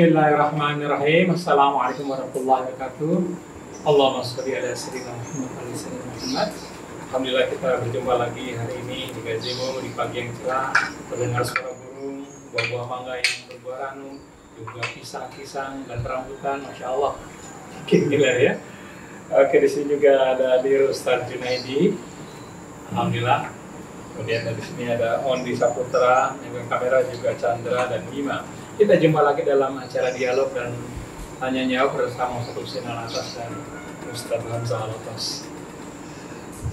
Bismillahirrahmanirrahim. Assalamualaikum warahmatullahi wabarakatuh. Allah Allahumma sholli ala sayyidina Muhammad wa ala Muhammad. Alhamdulillah kita berjumpa lagi hari ini di gazebo di pagi yang cerah, terdengar suara burung, buah-buah mangga yang berbuah juga pisang-pisang dan rambutan, masya Allah. Gila ya. Oke, di sini juga ada di Ustaz Junaidi. Alhamdulillah. Kemudian di sini ada Ondi Saputra, juga kamera juga Chandra dan Bima. Kita jumpa lagi dalam acara dialog dan tanya jawab bersama Ustaz Hussein atas dan Ustaz Hamzah Atas.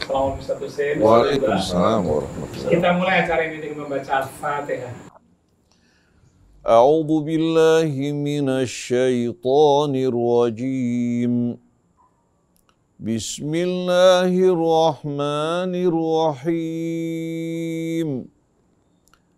Assalamualaikum Ustaz Waalaikumsalam warahmatullahi Kita mulai acara ini dengan membaca Al-Fatihah. أعوذ بالله من الشيطان الرجيم بسم الله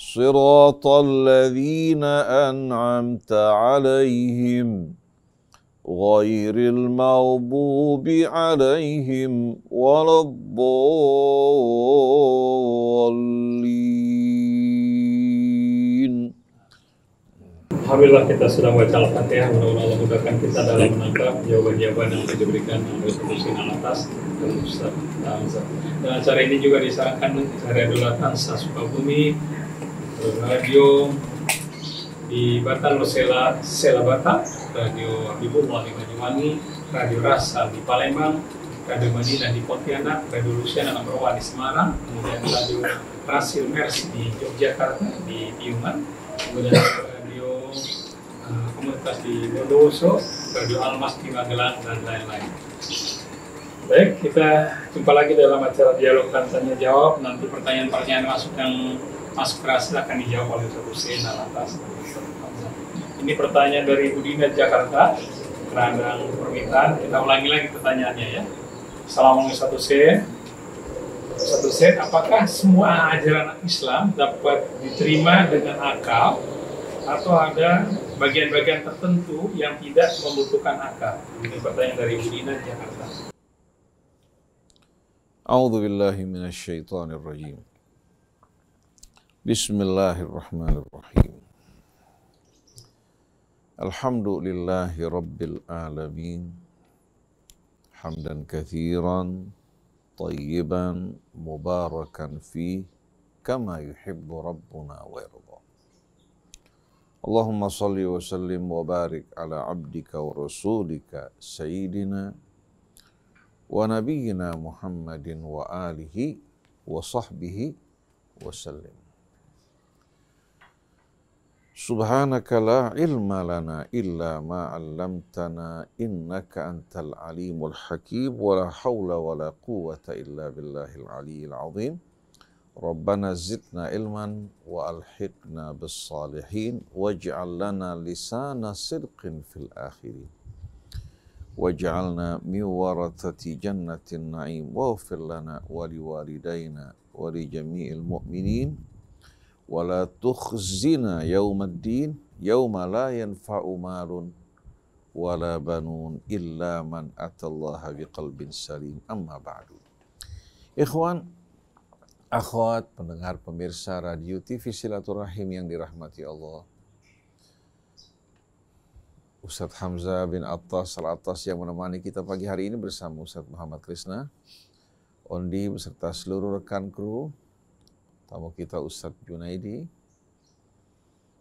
صراط الذين أنعمت عليهم غير المغضوب عليهم ولا الضالين Alhamdulillah kita sudah baca Al-Fatihah, mudah-mudahan Allah mudahkan kita dalam menangkap jawaban-jawaban yang diberikan oleh Ustaz atas dan Ustaz Dan acara ini juga disarankan untuk acara Dulatan bumi radio di Batam Losela, Sela Batam, radio Habibullah Mali Banyuwangi, radio Rasa di Palembang, radio Manila, di Pontianak, radio Luciana nomor di Semarang, kemudian radio Rasil Mers di Yogyakarta di Piungan, kemudian radio uh, komunitas di Bondowoso, radio Almas di Magelang dan lain-lain. Baik, kita jumpa lagi dalam acara dialog dan tanya jawab. Nanti pertanyaan-pertanyaan masuk yang Mas Pras dijawab oleh Ustaz Hussein atas ini pertanyaan dari Budina Jakarta Kerana permintaan kita ulangi lagi pertanyaannya ya Assalamualaikum Ustaz Hussein Ustaz Hussein apakah semua ajaran Islam dapat diterima dengan akal atau ada bagian-bagian tertentu yang tidak membutuhkan akal? Ini pertanyaan dari Budina Jakarta. أعوذ بالله من الشيطان rajim. بسم الله الرحمن الرحيم الحمد لله رب العالمين حمدا كثيرا طيبا مباركا فيه كما يحب ربنا ويرضى اللهم صل وسلم وبارك على عبدك ورسولك سيدنا ونبينا محمد وآله وصحبه وسلم سبحانك لا علم لنا إلا ما علمتنا إنك أنت العليم الحكيم ولا حول ولا قوة إلا بالله العلي العظيم ربنا زدنا علما وألحقنا بالصالحين واجعل لنا لسان صدق في الآخرين واجعلنا من ورثة جنة النعيم واغفر لنا ولوالدينا ولجميع المؤمنين wala tukhzina yaumaddin yauma la yanfa'u malun wala banun illa man atallaha biqalbin salim amma ba'du Ikhwan, akhwat, pendengar pemirsa Radio TV Silaturahim yang dirahmati Allah Ustadz Hamzah bin Attas Al-Attas yang menemani kita pagi hari ini bersama Ustadz Muhammad Krishna Ondi beserta seluruh rekan kru tamu kita Ustadz Junaidi,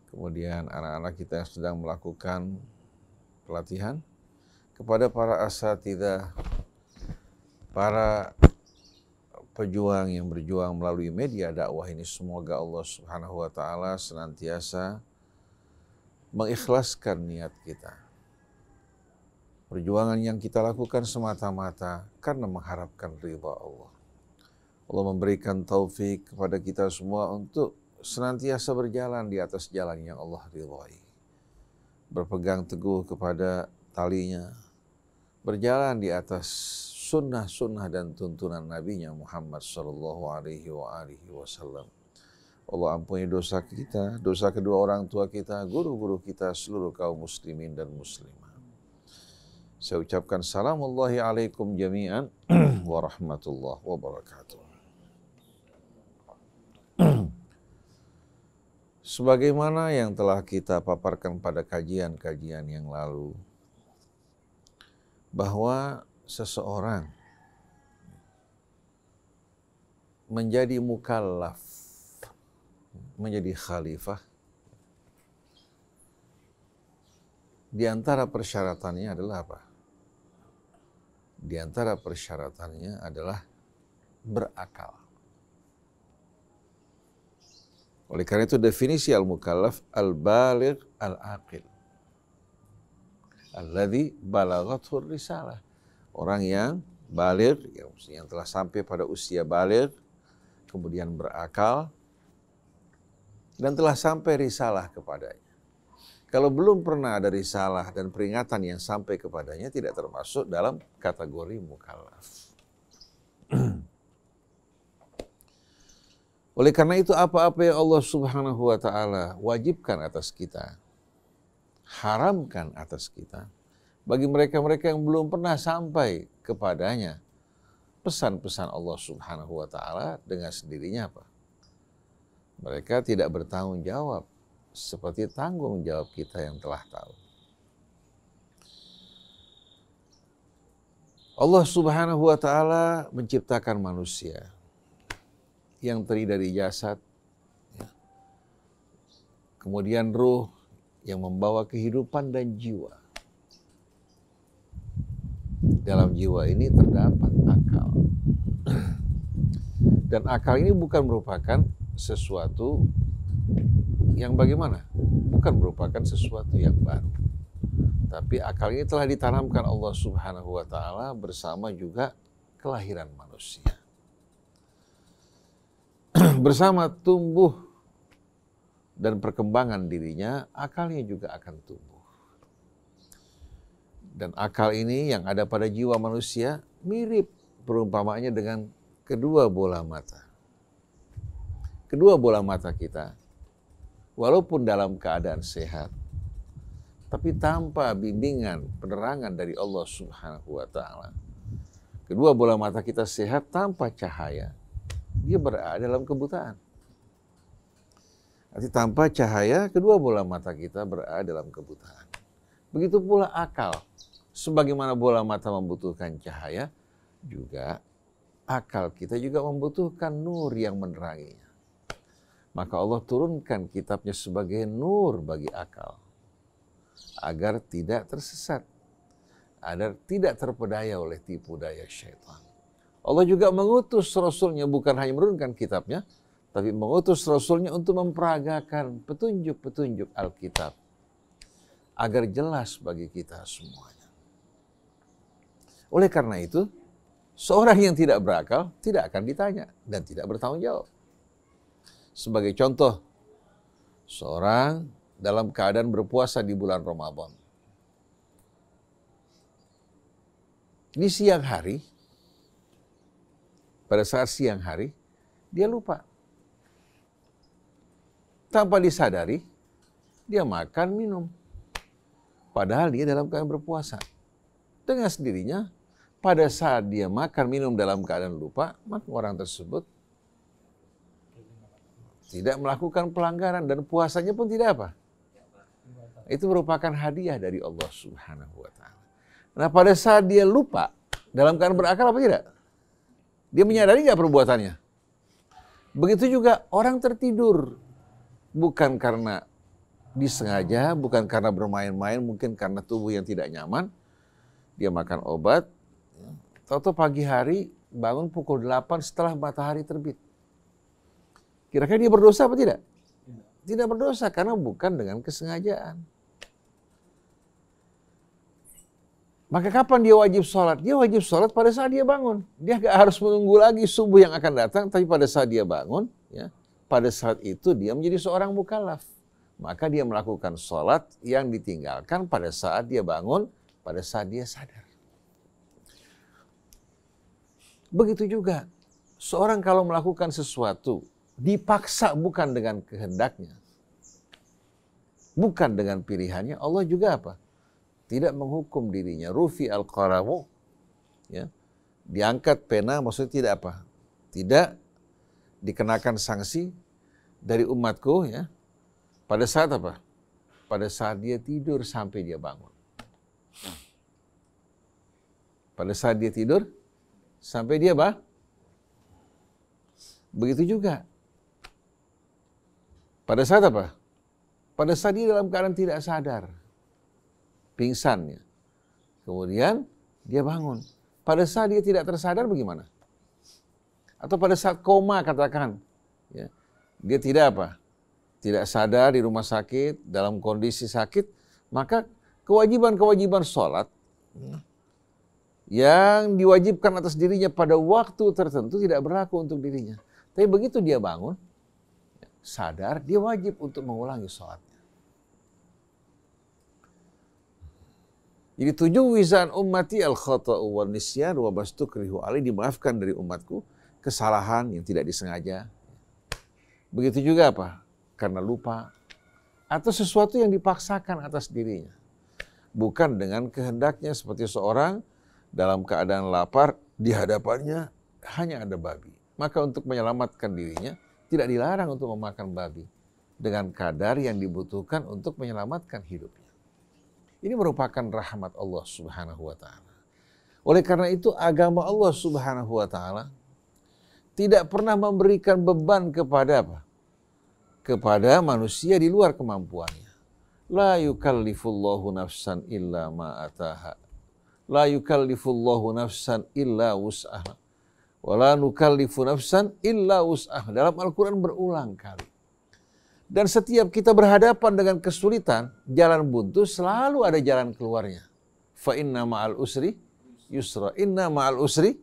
kemudian anak-anak kita yang sedang melakukan pelatihan kepada para asatidah, para pejuang yang berjuang melalui media dakwah ini semoga Allah Subhanahu wa taala senantiasa mengikhlaskan niat kita. Perjuangan yang kita lakukan semata-mata karena mengharapkan ridha Allah. Allah memberikan taufik kepada kita semua untuk senantiasa berjalan di atas jalan yang Allah ridhoi. Berpegang teguh kepada talinya, berjalan di atas sunnah-sunnah dan tuntunan nabinya Muhammad Sallallahu Alaihi Wasallam. Allah ampuni dosa kita, dosa kedua orang tua kita, guru-guru kita, seluruh kaum muslimin dan muslimah. Saya ucapkan salamullahi alaikum jami'an warahmatullahi wabarakatuh. Sebagaimana yang telah kita paparkan pada kajian-kajian yang lalu, bahwa seseorang menjadi mukallaf, menjadi khalifah, di antara persyaratannya adalah apa? Di antara persyaratannya adalah berakal. Oleh karena itu definisi al-mukallaf al-baligh al-aqil. Alladhi balagathur risalah. Orang yang baligh, yang telah sampai pada usia baligh, kemudian berakal, dan telah sampai risalah kepadanya. Kalau belum pernah ada risalah dan peringatan yang sampai kepadanya tidak termasuk dalam kategori mukallaf. Oleh karena itu apa-apa yang Allah Subhanahu wa taala wajibkan atas kita, haramkan atas kita, bagi mereka-mereka yang belum pernah sampai kepadanya, pesan-pesan Allah Subhanahu wa taala dengan sendirinya apa? Mereka tidak bertanggung jawab seperti tanggung jawab kita yang telah tahu. Allah Subhanahu wa taala menciptakan manusia yang terdiri dari jasad, ya. kemudian ruh yang membawa kehidupan dan jiwa. Dalam jiwa ini terdapat akal. Dan akal ini bukan merupakan sesuatu yang bagaimana? Bukan merupakan sesuatu yang baru. Tapi akal ini telah ditanamkan Allah Subhanahu wa taala bersama juga kelahiran manusia. bersama tumbuh dan perkembangan dirinya, akalnya juga akan tumbuh. Dan akal ini yang ada pada jiwa manusia mirip perumpamaannya dengan kedua bola mata. Kedua bola mata kita, walaupun dalam keadaan sehat, tapi tanpa bimbingan penerangan dari Allah Subhanahu wa taala. Kedua bola mata kita sehat tanpa cahaya dia berada dalam kebutaan. Arti tanpa cahaya, kedua bola mata kita berada dalam kebutaan. Begitu pula akal. Sebagaimana bola mata membutuhkan cahaya, juga akal kita juga membutuhkan nur yang meneranginya. Maka Allah turunkan kitabnya sebagai nur bagi akal. Agar tidak tersesat. Agar tidak terpedaya oleh tipu daya syaitan. Allah juga mengutus Rasulnya bukan hanya menurunkan kitabnya, tapi mengutus Rasulnya untuk memperagakan petunjuk-petunjuk Alkitab agar jelas bagi kita semuanya. Oleh karena itu, seorang yang tidak berakal tidak akan ditanya dan tidak bertanggung jawab. Sebagai contoh, seorang dalam keadaan berpuasa di bulan Ramadan. Di siang hari, pada saat siang hari, dia lupa. Tanpa disadari, dia makan, minum. Padahal dia dalam keadaan berpuasa. Dengan sendirinya, pada saat dia makan, minum dalam keadaan lupa, maka orang tersebut tidak melakukan pelanggaran dan puasanya pun tidak apa. Itu merupakan hadiah dari Allah Subhanahu wa taala. Nah, pada saat dia lupa dalam keadaan berakal apa tidak? Dia menyadari nggak perbuatannya? Begitu juga orang tertidur. Bukan karena disengaja, bukan karena bermain-main, mungkin karena tubuh yang tidak nyaman. Dia makan obat. Tahu-tahu pagi hari bangun pukul 8 setelah matahari terbit. Kira-kira dia berdosa apa tidak? Tidak berdosa karena bukan dengan kesengajaan. Maka kapan dia wajib sholat? Dia wajib sholat pada saat dia bangun. Dia gak harus menunggu lagi subuh yang akan datang, tapi pada saat dia bangun, ya, pada saat itu dia menjadi seorang mukallaf. Maka dia melakukan sholat yang ditinggalkan pada saat dia bangun, pada saat dia sadar. Begitu juga, seorang kalau melakukan sesuatu, dipaksa bukan dengan kehendaknya, bukan dengan pilihannya, Allah juga apa? tidak menghukum dirinya. Rufi al qaramu ya, diangkat pena maksudnya tidak apa? Tidak dikenakan sanksi dari umatku ya. Pada saat apa? Pada saat dia tidur sampai dia bangun. Pada saat dia tidur sampai dia bah. Begitu juga. Pada saat apa? Pada saat dia dalam keadaan tidak sadar pingsan ya. Kemudian dia bangun. Pada saat dia tidak tersadar bagaimana? Atau pada saat koma katakan, ya, dia tidak apa? Tidak sadar di rumah sakit dalam kondisi sakit, maka kewajiban-kewajiban sholat ya, yang diwajibkan atas dirinya pada waktu tertentu tidak berlaku untuk dirinya. Tapi begitu dia bangun, sadar, dia wajib untuk mengulangi sholat. Jadi tujuh wizan ummati al khata'u wal nisyan wa bastukrihu alai dimaafkan dari umatku kesalahan yang tidak disengaja. Begitu juga apa? Karena lupa atau sesuatu yang dipaksakan atas dirinya. Bukan dengan kehendaknya seperti seorang dalam keadaan lapar di hadapannya hanya ada babi. Maka untuk menyelamatkan dirinya tidak dilarang untuk memakan babi dengan kadar yang dibutuhkan untuk menyelamatkan hidup. Ini merupakan rahmat Allah Subhanahu wa taala. Oleh karena itu agama Allah Subhanahu wa taala tidak pernah memberikan beban kepada apa? kepada manusia di luar kemampuannya. La yukallifullahu nafsan illa ma ataha. La yukallifullahu nafsan illa wus'aha. Wa la nukallifu nafsan illa wus'aha. Dalam Al-Quran berulang kali. Dan setiap kita berhadapan dengan kesulitan, jalan buntu selalu ada jalan keluarnya. Fa inna ma'al usri yusra. Inna ma'al usri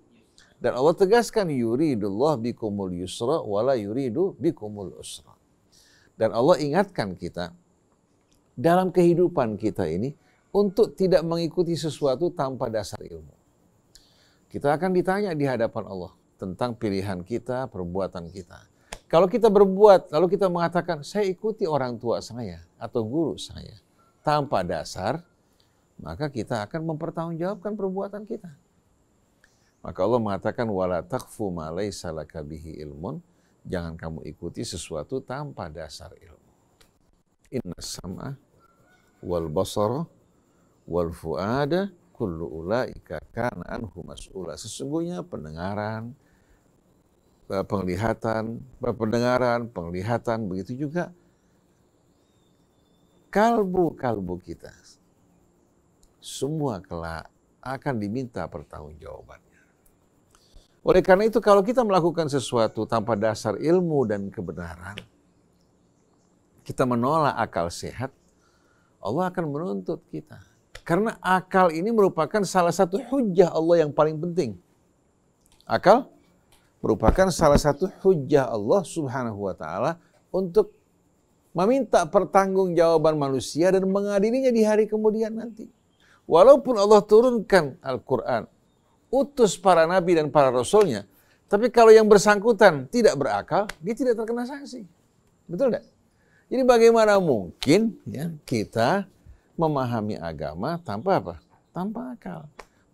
dan Allah tegaskan yuridullah bikumul yusra wala yuridu bikumul usra. Dan Allah ingatkan kita dalam kehidupan kita ini untuk tidak mengikuti sesuatu tanpa dasar ilmu. Kita akan ditanya di hadapan Allah tentang pilihan kita, perbuatan kita. Kalau kita berbuat, lalu kita mengatakan, saya ikuti orang tua saya atau guru saya, tanpa dasar, maka kita akan mempertanggungjawabkan perbuatan kita. Maka Allah mengatakan, wala takfu ma laysa bihi ilmun, jangan kamu ikuti sesuatu tanpa dasar ilmu. Inna sam'a wal basara wal fu'ada kullu ulaika kana anhu mas'ula. Sesungguhnya pendengaran, Eh, penglihatan, eh, pendengaran, penglihatan, begitu juga kalbu-kalbu kita. Semua kelak akan diminta pertanggungjawabannya. Oleh karena itu kalau kita melakukan sesuatu tanpa dasar ilmu dan kebenaran, kita menolak akal sehat, Allah akan menuntut kita. Karena akal ini merupakan salah satu hujah Allah yang paling penting. Akal merupakan salah satu hujah Allah Subhanahu wa taala untuk meminta pertanggungjawaban manusia dan mengadilinya di hari kemudian nanti. Walaupun Allah turunkan Al-Qur'an, utus para nabi dan para rasulnya, tapi kalau yang bersangkutan tidak berakal, dia tidak terkena sanksi. Betul tidak? Jadi bagaimana mungkin ya kita memahami agama tanpa apa? Tanpa akal.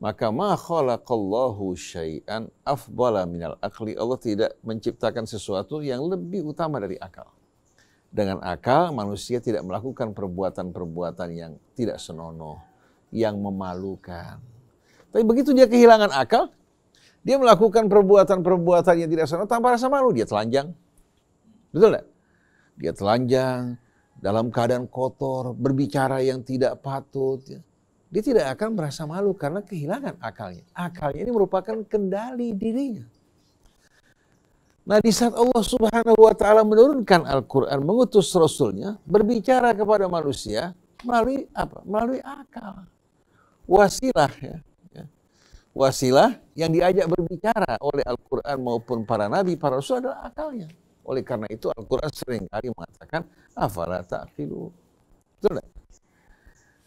Maka ma khalaqallahu syai'an afdala minal akli. Allah tidak menciptakan sesuatu yang lebih utama dari akal. Dengan akal manusia tidak melakukan perbuatan-perbuatan yang tidak senonoh, yang memalukan. Tapi begitu dia kehilangan akal, dia melakukan perbuatan-perbuatan yang tidak senonoh tanpa rasa malu. Dia telanjang. Betul tidak? Dia telanjang dalam keadaan kotor, berbicara yang tidak patut. Ya dia tidak akan merasa malu karena kehilangan akalnya. Akalnya ini merupakan kendali dirinya. Nah di saat Allah subhanahu wa ta'ala menurunkan Al-Quran, mengutus Rasulnya, berbicara kepada manusia melalui apa? Melalui akal. Wasilah ya. ya. Wasilah yang diajak berbicara oleh Al-Quran maupun para nabi, para rasul adalah akalnya. Oleh karena itu Al-Quran seringkali mengatakan, Afala ta'filu. Betul tak?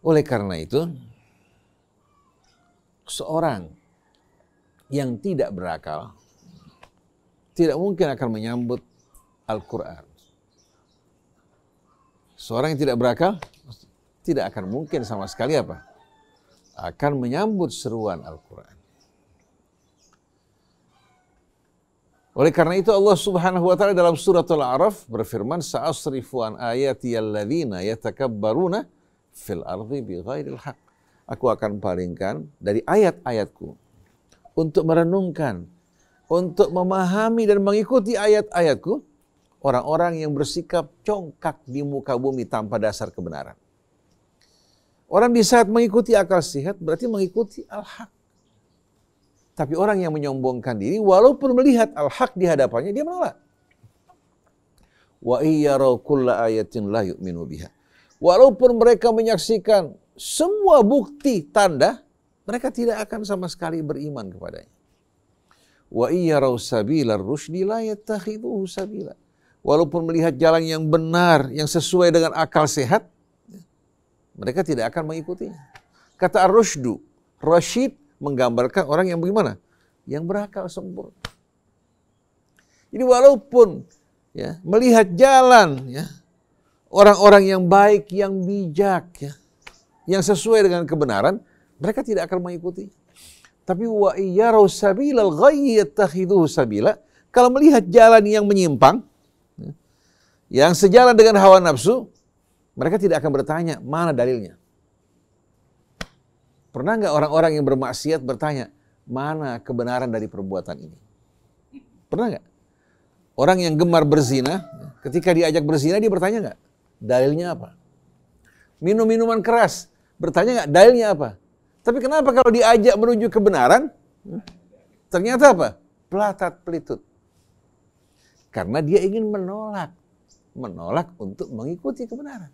Oleh karena itu, seorang yang tidak berakal tidak mungkin akan menyambut Al-Quran. Seorang yang tidak berakal tidak akan mungkin sama sekali apa? Akan menyambut seruan Al-Quran. Oleh karena itu Allah Subhanahu wa taala dalam surat Al-A'raf berfirman sa'asrifu an ayati alladhina yatakabbaruna fil ardi bi ghairil haq. Aku akan palingkan dari ayat-ayatku untuk merenungkan, untuk memahami dan mengikuti ayat-ayatku orang-orang yang bersikap congkak di muka bumi tanpa dasar kebenaran. Orang di saat mengikuti akal sehat berarti mengikuti al-haq. Tapi orang yang menyombongkan diri walaupun melihat al-haq di hadapannya dia menolak. Wa ayatin la yu'minu biha. Walaupun mereka menyaksikan semua bukti tanda, mereka tidak akan sama sekali beriman kepadanya. Wa iya sabila Walaupun melihat jalan yang benar, yang sesuai dengan akal sehat, mereka tidak akan mengikutinya. Kata ar rushdu Rashid menggambarkan orang yang bagaimana? Yang berakal sempurna. Jadi walaupun ya, melihat jalan ya, orang-orang yang baik, yang bijak, ya, yang sesuai dengan kebenaran, mereka tidak akan mengikuti. Tapi wa iyarau sabilal sabila. Kalau melihat jalan yang menyimpang, ya, yang sejalan dengan hawa nafsu, mereka tidak akan bertanya mana dalilnya. Pernah nggak orang-orang yang bermaksiat bertanya mana kebenaran dari perbuatan ini? Pernah nggak? Orang yang gemar berzina, ketika diajak berzina dia bertanya nggak? Dalilnya apa? Minum minuman keras. Bertanya nggak dalilnya apa? Tapi kenapa kalau diajak menuju kebenaran, ternyata apa? Pelatat pelitut. Karena dia ingin menolak. Menolak untuk mengikuti kebenaran.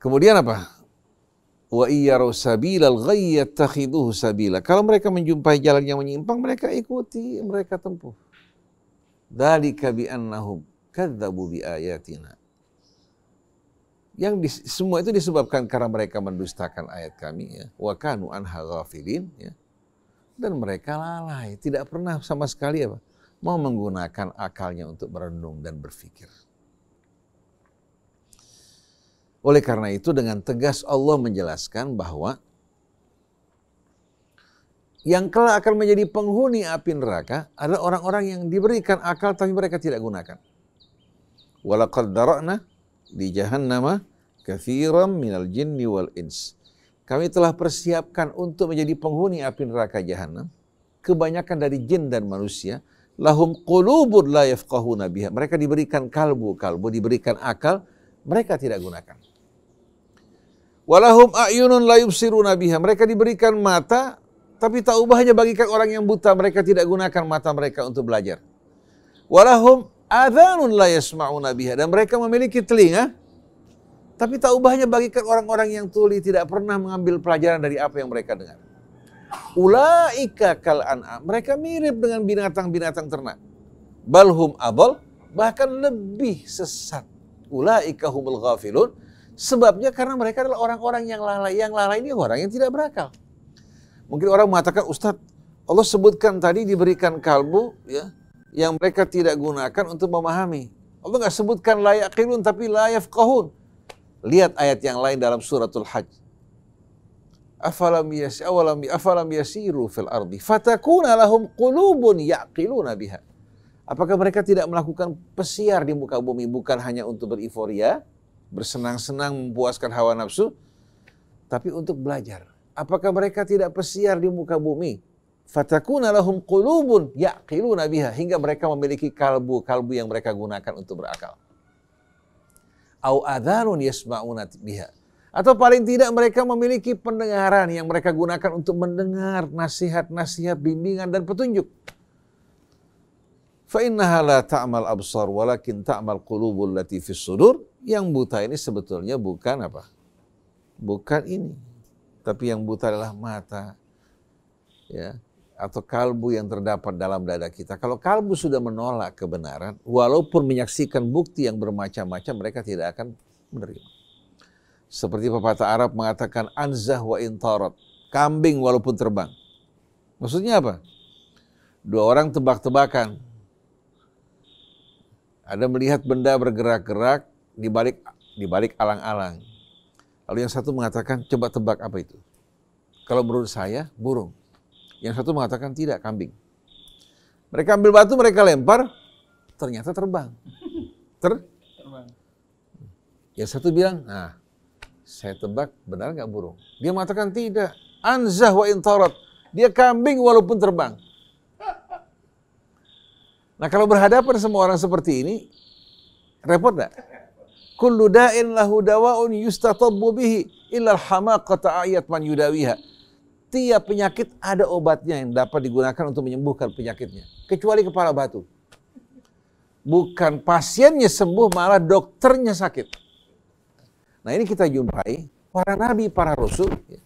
Kemudian apa? Wa al takhiduhu sabila. Kalau mereka menjumpai jalan yang menyimpang, mereka ikuti, mereka tempuh. dari kabi'an nahum kadzabu bi ayatina. Yang di, semua itu disebabkan karena mereka mendustakan ayat kami ya. Wa kanu anha ghafilin ya. Dan mereka lalai, tidak pernah sama sekali apa mau menggunakan akalnya untuk merenung dan berpikir. Oleh karena itu dengan tegas Allah menjelaskan bahwa yang kelak akan menjadi penghuni api neraka adalah orang-orang yang diberikan akal tapi mereka tidak gunakan. Walaqad dara'na di jahannama kathiram minal jinni wal ins. Kami telah persiapkan untuk menjadi penghuni api neraka jahanam kebanyakan dari jin dan manusia lahum qulubun la yafqahuna biha. Mereka diberikan kalbu, kalbu diberikan akal, mereka tidak gunakan. Walahum a'yunun la yubsiruna biha. Mereka diberikan mata, tapi tak ubahnya bagikan orang yang buta, mereka tidak gunakan mata mereka untuk belajar. Walahum Adhanun la yasma'una biha. Dan mereka memiliki telinga. Tapi tak ubahnya bagikan orang-orang yang tuli tidak pernah mengambil pelajaran dari apa yang mereka dengar. Ulaika kal Mereka mirip dengan binatang-binatang ternak. Balhum abal. Bahkan lebih sesat. Ulaika humul ghafilun. Sebabnya karena mereka adalah orang-orang yang lalai. Yang lalai ini orang yang tidak berakal. Mungkin orang mengatakan, Ustadz, Allah sebutkan tadi diberikan kalbu, ya, yang mereka tidak gunakan untuk memahami. Allah nggak sebutkan layak kilun tapi layak kahun. Lihat ayat yang lain dalam suratul Hajj. Afalam yasi awalam afalam yasiru fil ardi fatakuna lahum qulubun yaqiluna biha. Apakah mereka tidak melakukan pesiar di muka bumi bukan hanya untuk beriforia, bersenang-senang memuaskan hawa nafsu, tapi untuk belajar. Apakah mereka tidak pesiar di muka bumi fatakuna lahum qulubun yaqiluna biha hingga mereka memiliki kalbu-kalbu yang mereka gunakan untuk berakal. Au adharun yasma'una biha. Atau paling tidak mereka memiliki pendengaran yang mereka gunakan untuk mendengar nasihat-nasihat, bimbingan dan petunjuk. innaha la ta'mal absar walakin ta'mal qulubul lati fis sudur. Yang buta ini sebetulnya bukan apa? Bukan ini. Tapi yang buta adalah mata. Ya atau kalbu yang terdapat dalam dada kita. Kalau kalbu sudah menolak kebenaran, walaupun menyaksikan bukti yang bermacam-macam, mereka tidak akan menerima. Seperti pepatah Arab mengatakan, anzah wa intorot, kambing walaupun terbang. Maksudnya apa? Dua orang tebak-tebakan. Ada melihat benda bergerak-gerak di balik di balik alang-alang. Lalu yang satu mengatakan, coba tebak apa itu? Kalau menurut saya, burung. Yang satu mengatakan tidak kambing. Mereka ambil batu, mereka lempar, ternyata terbang. Ter? Terbang. Yang satu bilang, nah saya tebak benar nggak burung? Dia mengatakan tidak. Anzah wa intarat. Dia kambing walaupun terbang. Nah kalau berhadapan semua orang seperti ini, repot nggak? Kullu da'in lahu dawa'un illal hamaqata ayat man yudawiha. Tiap penyakit ada obatnya yang dapat digunakan untuk menyembuhkan penyakitnya. Kecuali kepala batu. Bukan pasiennya sembuh, malah dokternya sakit. Nah ini kita jumpai para nabi, para rasul ya.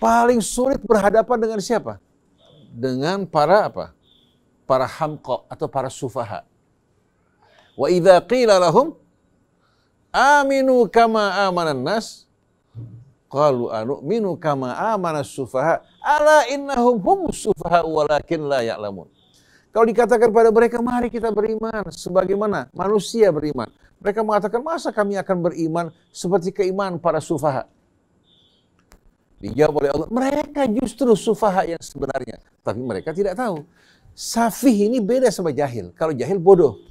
paling sulit berhadapan dengan siapa? Dengan para apa? Para hamqa atau para sufaha. Wa idha qila lahum aminu kama amanan nas Qalu anu'minu kama amana sufaha ala innahum hum sufaha walakin la ya'lamun. Kalau dikatakan pada mereka, mari kita beriman. Sebagaimana manusia beriman. Mereka mengatakan, masa kami akan beriman seperti keiman para sufaha? Dijawab oleh Allah, mereka justru sufaha yang sebenarnya. Tapi mereka tidak tahu. Safih ini beda sama jahil. Kalau jahil bodoh.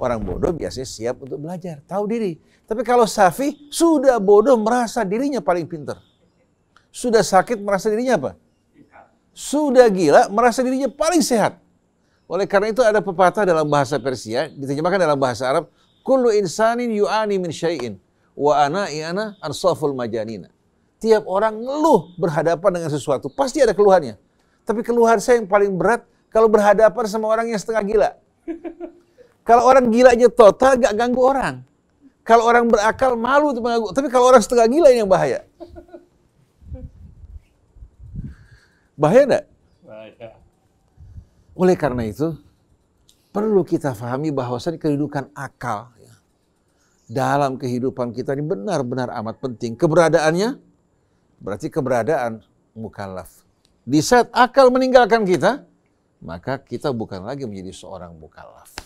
Orang bodoh biasanya siap untuk belajar, tahu diri. Tapi kalau safi, sudah bodoh merasa dirinya paling pinter. Sudah sakit merasa dirinya apa? Sudah gila merasa dirinya paling sehat. Oleh karena itu ada pepatah dalam bahasa Persia, diterjemahkan dalam bahasa Arab, Kullu insanin yu'ani min syai'in, wa ana i'ana ansoful majanina. Tiap orang ngeluh berhadapan dengan sesuatu. Pasti ada keluhannya. Tapi keluhan saya yang paling berat kalau berhadapan sama orang yang setengah gila. Kalau orang gila aja total, gak ganggu orang. Kalau orang berakal, malu untuk mengganggu. Tapi kalau orang setengah gila ini yang bahaya. Bahaya enggak? Bahaya. Oleh karena itu, perlu kita fahami bahwasan kehidupan akal ya, dalam kehidupan kita ini benar-benar amat penting. Keberadaannya berarti keberadaan mukallaf. Di saat akal meninggalkan kita, maka kita bukan lagi menjadi seorang mukallaf.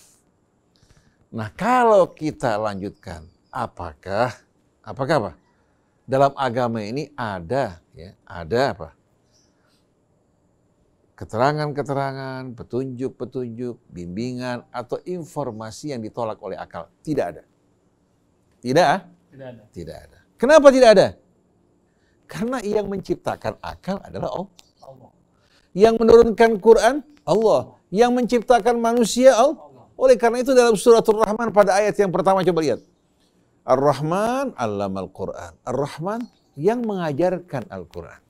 Nah, kalau kita lanjutkan, apakah apakah apa? Dalam agama ini ada ya, ada apa? Keterangan-keterangan, petunjuk-petunjuk, bimbingan atau informasi yang ditolak oleh akal. Tidak ada. Tidak? Ah? Tidak ada. Tidak ada. Kenapa tidak ada? Karena yang menciptakan akal adalah Allah. Yang menurunkan Quran Allah. Yang menciptakan manusia Allah oleh karena itu dalam suratul Rahman pada ayat yang pertama coba lihat. Ar-Rahman al Quran. Ar-Rahman yang mengajarkan Al-Quran.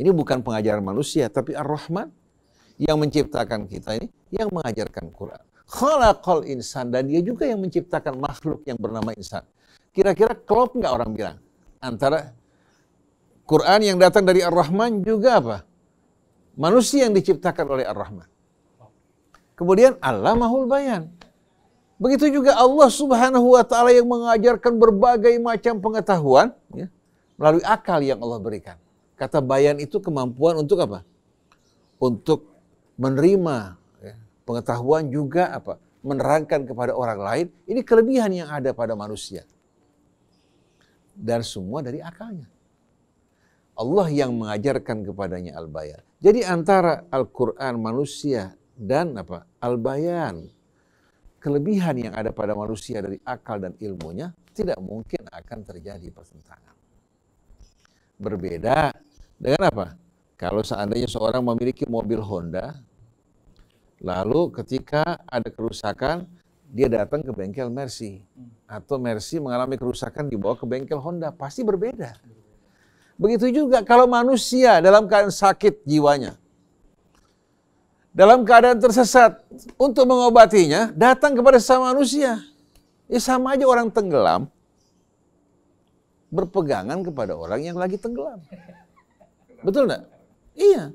Ini bukan pengajaran manusia, tapi Ar-Rahman yang menciptakan kita ini, yang mengajarkan Quran. Khalaqal insan, dan dia juga yang menciptakan makhluk yang bernama insan. Kira-kira klop nggak orang bilang? Antara Quran yang datang dari Ar-Rahman juga apa? Manusia yang diciptakan oleh Ar-Rahman. Kemudian Allah mahul bayan. Begitu juga Allah subhanahu wa ta'ala yang mengajarkan berbagai macam pengetahuan ya, melalui akal yang Allah berikan. Kata bayan itu kemampuan untuk apa? Untuk menerima ya, pengetahuan juga apa? Menerangkan kepada orang lain. Ini kelebihan yang ada pada manusia. Dan semua dari akalnya. Allah yang mengajarkan kepadanya al-bayan. Jadi antara Al-Quran manusia dan apa albayan kelebihan yang ada pada manusia dari akal dan ilmunya tidak mungkin akan terjadi pertentangan. Berbeda dengan apa? Kalau seandainya seorang memiliki mobil Honda, lalu ketika ada kerusakan, dia datang ke bengkel Mercy. Atau Mercy mengalami kerusakan dibawa ke bengkel Honda. Pasti berbeda. Begitu juga kalau manusia dalam keadaan sakit jiwanya dalam keadaan tersesat untuk mengobatinya datang kepada sesama manusia. Ya sama aja orang tenggelam berpegangan kepada orang yang lagi tenggelam. Betul enggak? Iya.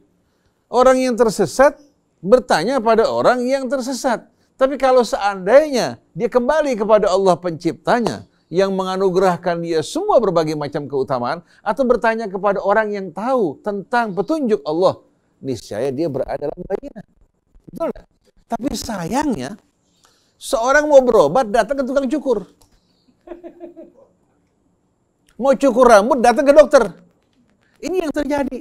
Orang yang tersesat bertanya pada orang yang tersesat. Tapi kalau seandainya dia kembali kepada Allah penciptanya yang menganugerahkan dia semua berbagai macam keutamaan atau bertanya kepada orang yang tahu tentang petunjuk Allah niscaya dia berada dalam bayinah. Betul gak? Tapi sayangnya, seorang mau berobat datang ke tukang cukur. Mau cukur rambut datang ke dokter. Ini yang terjadi.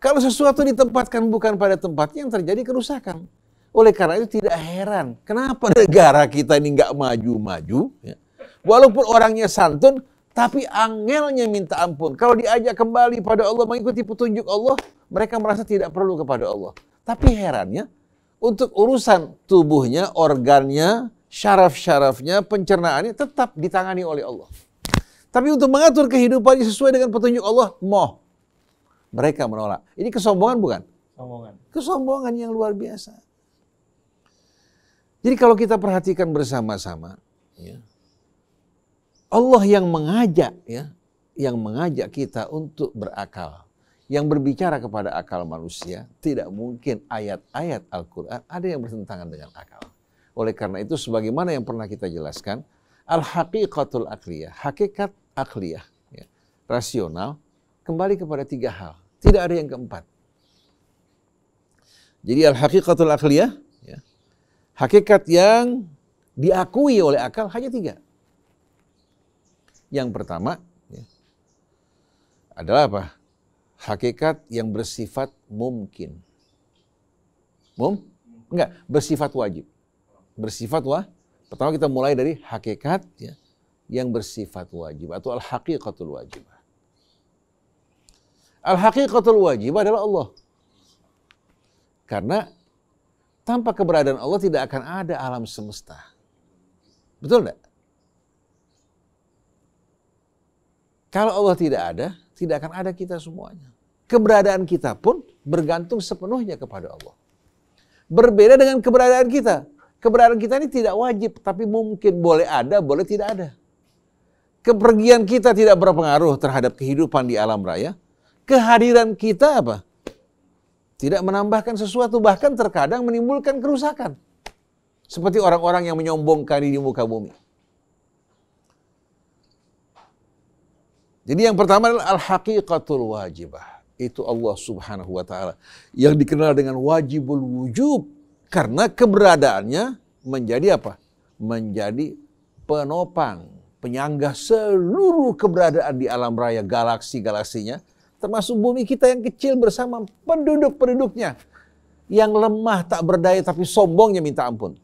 Kalau sesuatu ditempatkan bukan pada tempatnya yang terjadi kerusakan. Oleh karena itu tidak heran kenapa negara kita ini nggak maju-maju. Ya. Walaupun orangnya santun, tapi angelnya minta ampun. Kalau diajak kembali pada Allah, mengikuti petunjuk Allah, mereka merasa tidak perlu kepada Allah. Tapi herannya, untuk urusan tubuhnya, organnya, syaraf-syarafnya, pencernaannya tetap ditangani oleh Allah. Tapi untuk mengatur kehidupannya sesuai dengan petunjuk Allah, moh. Mereka menolak. Ini kesombongan bukan? Kesombongan. Kesombongan yang luar biasa. Jadi kalau kita perhatikan bersama-sama, ya. Allah yang mengajak ya, yang mengajak kita untuk berakal. Yang berbicara kepada akal manusia, tidak mungkin ayat-ayat Al-Qur'an ada yang bertentangan dengan akal. Oleh karena itu sebagaimana yang pernah kita jelaskan, al-haqiqatul akliyah, hakikat akliyah, ya, rasional kembali kepada tiga hal. Tidak ada yang keempat. Jadi al-haqiqatul akliyah, ya, hakikat yang diakui oleh akal hanya tiga. Yang pertama ya, adalah apa? Hakikat yang bersifat mungkin. Mum? Enggak, bersifat wajib. Bersifat wah. Pertama kita mulai dari hakikat ya, yang bersifat wajib atau al-haqiqatul wajib. Al-haqiqatul wajib adalah Allah. Karena tanpa keberadaan Allah tidak akan ada alam semesta. Betul tidak? Kalau Allah tidak ada, tidak akan ada kita semuanya. Keberadaan kita pun bergantung sepenuhnya kepada Allah. Berbeda dengan keberadaan kita. Keberadaan kita ini tidak wajib, tapi mungkin boleh ada, boleh tidak ada. Kepergian kita tidak berpengaruh terhadap kehidupan di alam raya. Kehadiran kita apa? Tidak menambahkan sesuatu, bahkan terkadang menimbulkan kerusakan. Seperti orang-orang yang menyombongkan di muka bumi Jadi yang pertama adalah al-haqiqatul wajibah. Itu Allah subhanahu wa ta'ala. Yang dikenal dengan wajibul wujub. Karena keberadaannya menjadi apa? Menjadi penopang, penyangga seluruh keberadaan di alam raya galaksi-galaksinya. Termasuk bumi kita yang kecil bersama penduduk-penduduknya. Yang lemah tak berdaya tapi sombongnya minta ampun.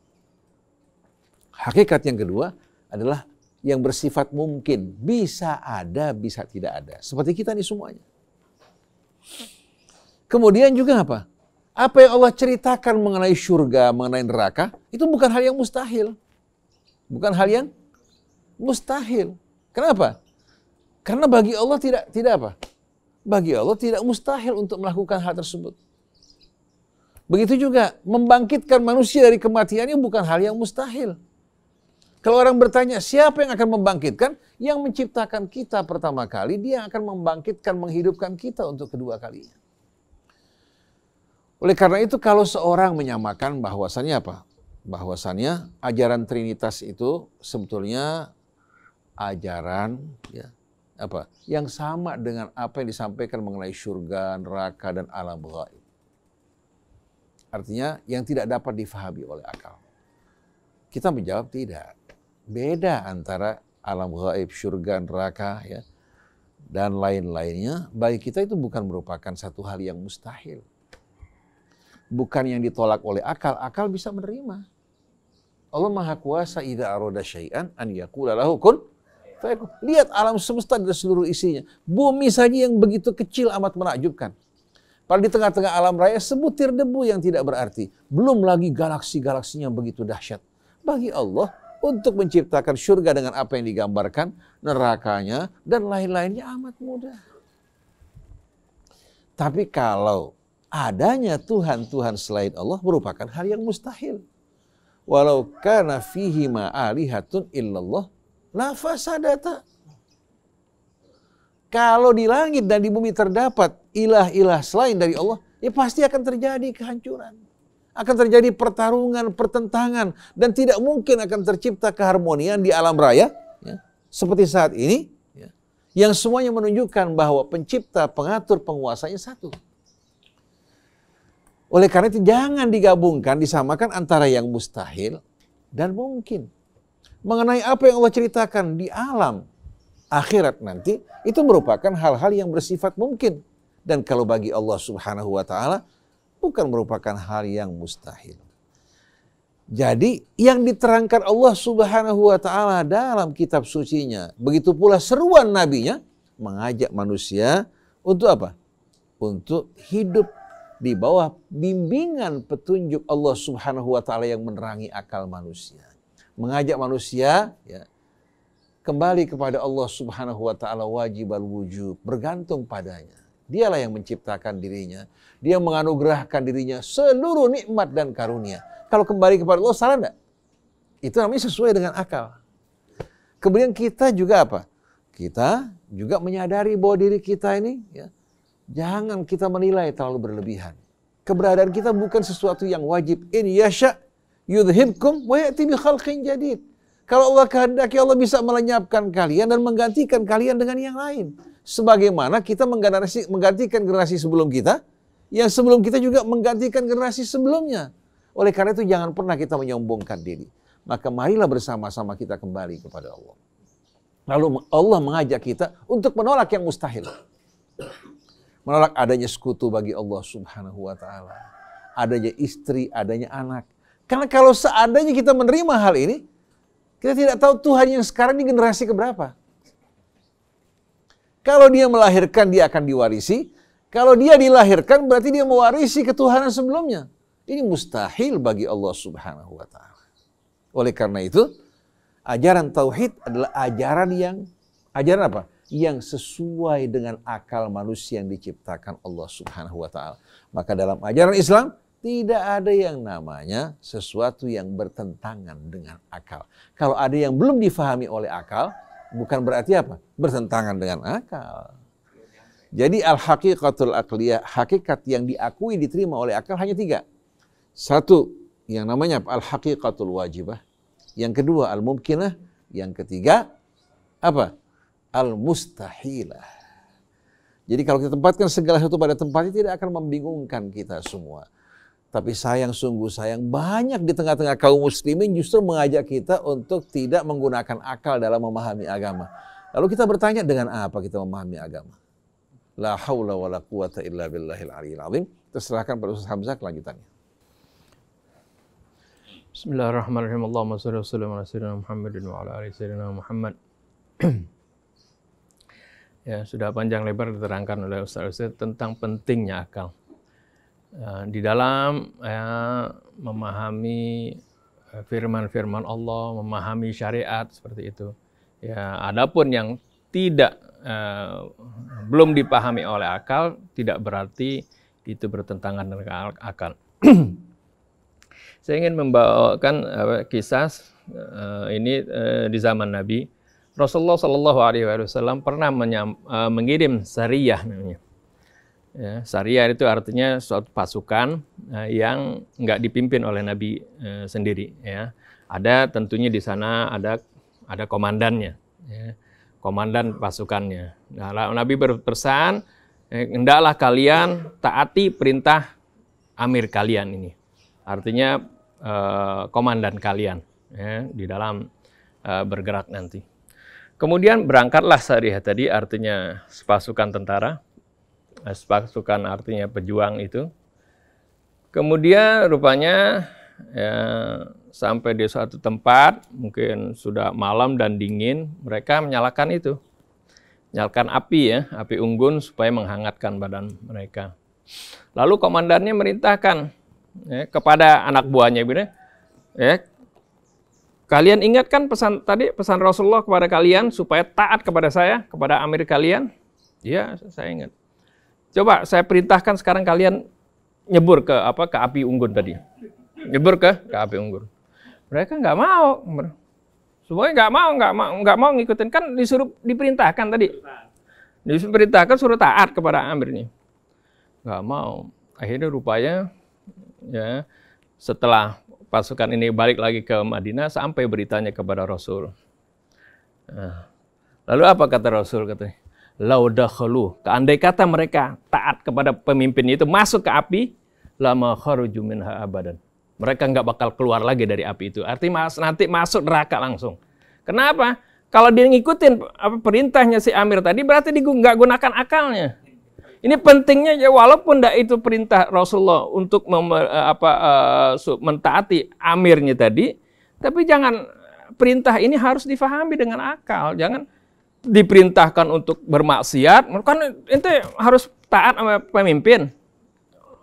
Hakikat yang kedua adalah yang bersifat mungkin. Bisa ada, bisa tidak ada. Seperti kita nih semuanya. Kemudian juga apa? Apa yang Allah ceritakan mengenai surga, mengenai neraka, itu bukan hal yang mustahil. Bukan hal yang mustahil. Kenapa? Karena bagi Allah tidak tidak apa? Bagi Allah tidak mustahil untuk melakukan hal tersebut. Begitu juga membangkitkan manusia dari kematiannya bukan hal yang mustahil. Kalau orang bertanya siapa yang akan membangkitkan, yang menciptakan kita pertama kali, dia akan membangkitkan, menghidupkan kita untuk kedua kalinya. Oleh karena itu kalau seorang menyamakan bahwasannya apa? Bahwasannya ajaran Trinitas itu sebetulnya ajaran ya, apa yang sama dengan apa yang disampaikan mengenai surga, neraka, dan alam gaib. Artinya yang tidak dapat difahami oleh akal. Kita menjawab tidak. Beda antara alam gaib, surga, neraka, ya dan lain-lainnya, bagi kita itu bukan merupakan satu hal yang mustahil. Bukan yang ditolak oleh akal, akal bisa menerima. Allah Maha Kuasa ida aroda syai'an an yakula lahu kun Lihat alam semesta dan seluruh isinya. Bumi saja yang begitu kecil amat menakjubkan. Padahal di tengah-tengah alam raya sebutir debu yang tidak berarti. Belum lagi galaksi-galaksinya begitu dahsyat. Bagi Allah, untuk menciptakan surga dengan apa yang digambarkan, nerakanya, dan lain-lainnya amat mudah. Tapi kalau adanya Tuhan-Tuhan selain Allah merupakan hal yang mustahil. Walau kana fihi ma'alihatun illallah lafasadata. Kalau di langit dan di bumi terdapat ilah-ilah selain dari Allah, ya pasti akan terjadi kehancuran akan terjadi pertarungan, pertentangan, dan tidak mungkin akan tercipta keharmonian di alam raya ya, seperti saat ini, ya, yang semuanya menunjukkan bahwa pencipta, pengatur, penguasanya satu. Oleh karena itu jangan digabungkan, disamakan antara yang mustahil dan mungkin. Mengenai apa yang Allah ceritakan di alam akhirat nanti, itu merupakan hal-hal yang bersifat mungkin. Dan kalau bagi Allah subhanahu wa ta'ala, bukan merupakan hal yang mustahil. Jadi yang diterangkan Allah Subhanahu wa taala dalam kitab sucinya, begitu pula seruan nabinya mengajak manusia untuk apa? Untuk hidup di bawah bimbingan petunjuk Allah Subhanahu wa taala yang menerangi akal manusia. Mengajak manusia ya, kembali kepada Allah Subhanahu wa taala wajib al wujud, bergantung padanya. Dialah yang menciptakan dirinya. Dia menganugerahkan dirinya seluruh nikmat dan karunia. Kalau kembali kepada Allah, salah enggak? Itu namanya sesuai dengan akal. Kemudian kita juga apa? Kita juga menyadari bahwa diri kita ini ya, jangan kita menilai terlalu berlebihan. Keberadaan kita bukan sesuatu yang wajib. In yasha yudhibkum wa ya'ti bi khalqin jadid. Kalau Allah kehendaki Allah bisa melenyapkan kalian dan menggantikan kalian dengan yang lain. Sebagaimana kita menggantikan generasi sebelum kita yang sebelum kita juga menggantikan generasi sebelumnya. Oleh karena itu jangan pernah kita menyombongkan diri. Maka marilah bersama-sama kita kembali kepada Allah. Lalu Allah mengajak kita untuk menolak yang mustahil. Menolak adanya sekutu bagi Allah Subhanahu wa taala. Adanya istri, adanya anak. Karena kalau seandainya kita menerima hal ini, kita tidak tahu Tuhan yang sekarang ini generasi keberapa. Kalau dia melahirkan, dia akan diwarisi. Kalau dia dilahirkan berarti dia mewarisi ketuhanan sebelumnya. Ini mustahil bagi Allah Subhanahu wa taala. Oleh karena itu, ajaran tauhid adalah ajaran yang ajaran apa? Yang sesuai dengan akal manusia yang diciptakan Allah Subhanahu wa taala. Maka dalam ajaran Islam tidak ada yang namanya sesuatu yang bertentangan dengan akal. Kalau ada yang belum difahami oleh akal, bukan berarti apa? Bertentangan dengan akal. Jadi al-haqiqatul akliyah, hakikat yang diakui diterima oleh akal hanya tiga. Satu, yang namanya al-haqiqatul wajibah. Yang kedua al-mumkinah. Yang ketiga, apa? Al-mustahilah. Jadi kalau kita tempatkan segala sesuatu pada tempatnya tidak akan membingungkan kita semua. Tapi sayang sungguh sayang banyak di tengah-tengah kaum muslimin justru mengajak kita untuk tidak menggunakan akal dalam memahami agama. Lalu kita bertanya dengan apa kita memahami agama? La haula wa la quwata illa billahil aliyil azim. Terserahkan pada Ustaz Hamzah kelanjutannya. Bismillahirrahmanirrahim. Allahumma salli wa sallam ala sayyidina Muhammad wa ala alihi sayyidina Muhammad. ya, sudah panjang lebar diterangkan oleh Ustaz Ustaz tentang pentingnya akal. Uh, di dalam ya, memahami ya, firman-firman Allah, memahami syariat seperti itu. Ya, adapun yang tidak Eh, belum dipahami oleh akal tidak berarti itu bertentangan dengan akal. Saya ingin membawakan uh, kisah uh, ini uh, di zaman Nabi. Rasulullah Shallallahu Alaihi Wasallam pernah menyam, uh, mengirim sariyah namanya. Ya, sariyah itu artinya suatu pasukan uh, yang nggak dipimpin oleh Nabi uh, sendiri. Ya. Ada tentunya di sana ada ada komandannya. Ya komandan pasukannya. Nah, Nabi berpesan, eh, hendaklah kalian taati perintah amir kalian ini. Artinya eh, komandan kalian ya, di dalam eh, bergerak nanti. Kemudian berangkatlah sehari tadi artinya sepasukan tentara, sepasukan artinya pejuang itu. Kemudian rupanya ya, sampai di suatu tempat, mungkin sudah malam dan dingin, mereka menyalakan itu. Menyalakan api ya, api unggun supaya menghangatkan badan mereka. Lalu komandannya merintahkan ya, kepada anak buahnya, ya, kalian ingatkan pesan tadi pesan Rasulullah kepada kalian supaya taat kepada saya, kepada Amir kalian. Ya, saya ingat. Coba saya perintahkan sekarang kalian nyebur ke apa ke api unggun tadi. Nyebur ke ke api unggun. Mereka nggak mau. Semuanya nggak mau, nggak mau, nggak mau ngikutin. Kan disuruh diperintahkan tadi. Diperintahkan suruh taat kepada Amir ini, Nggak mau. Akhirnya rupanya ya setelah pasukan ini balik lagi ke Madinah sampai beritanya kepada Rasul. Nah, lalu apa kata Rasul katanya? Laudahulu. Andai kata mereka taat kepada pemimpin itu masuk ke api, lama kharuju minha abadan mereka nggak bakal keluar lagi dari api itu. Arti mas, nanti masuk neraka langsung. Kenapa? Kalau dia ngikutin apa, perintahnya si Amir tadi, berarti dia nggak gunakan akalnya. Ini pentingnya ya walaupun tidak itu perintah Rasulullah untuk mem, eh, apa, uh, mentaati amirnya tadi, tapi jangan perintah ini harus difahami dengan akal. Jangan diperintahkan untuk bermaksiat, kan itu harus taat sama pemimpin.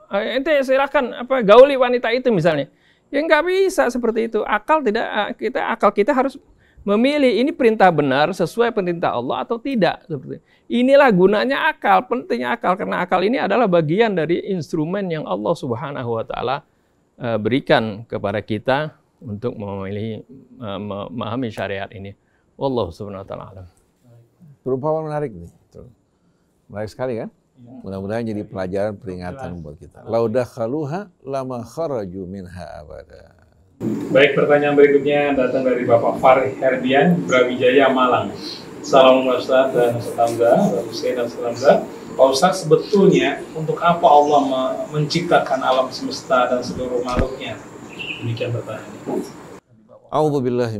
Eh, ente silahkan apa gauli wanita itu misalnya. Ya nggak bisa seperti itu. Akal tidak eh, kita akal kita harus memilih ini perintah benar sesuai perintah Allah atau tidak seperti inilah gunanya akal pentingnya akal karena akal ini adalah bagian dari instrumen yang Allah Subhanahu Wa Taala eh, berikan kepada kita untuk memilih memahami syariat ini Allah Subhanahu Wa Taala berupa menarik nih menarik sekali kan Iya. Mudah-mudahan jadi iya, iya. pelajaran peringatan buat kita. Laudah kaluha lama kharaju minha abada. Baik, pertanyaan berikutnya datang dari Bapak Farih Herdian, Brawijaya, Malang. Salam Ustaz dan Ustaz dan Ustaz Pak Ustaz, sebetulnya untuk apa Allah menciptakan alam semesta dan seluruh makhluknya? Demikian pertanyaannya. A'udzu billahi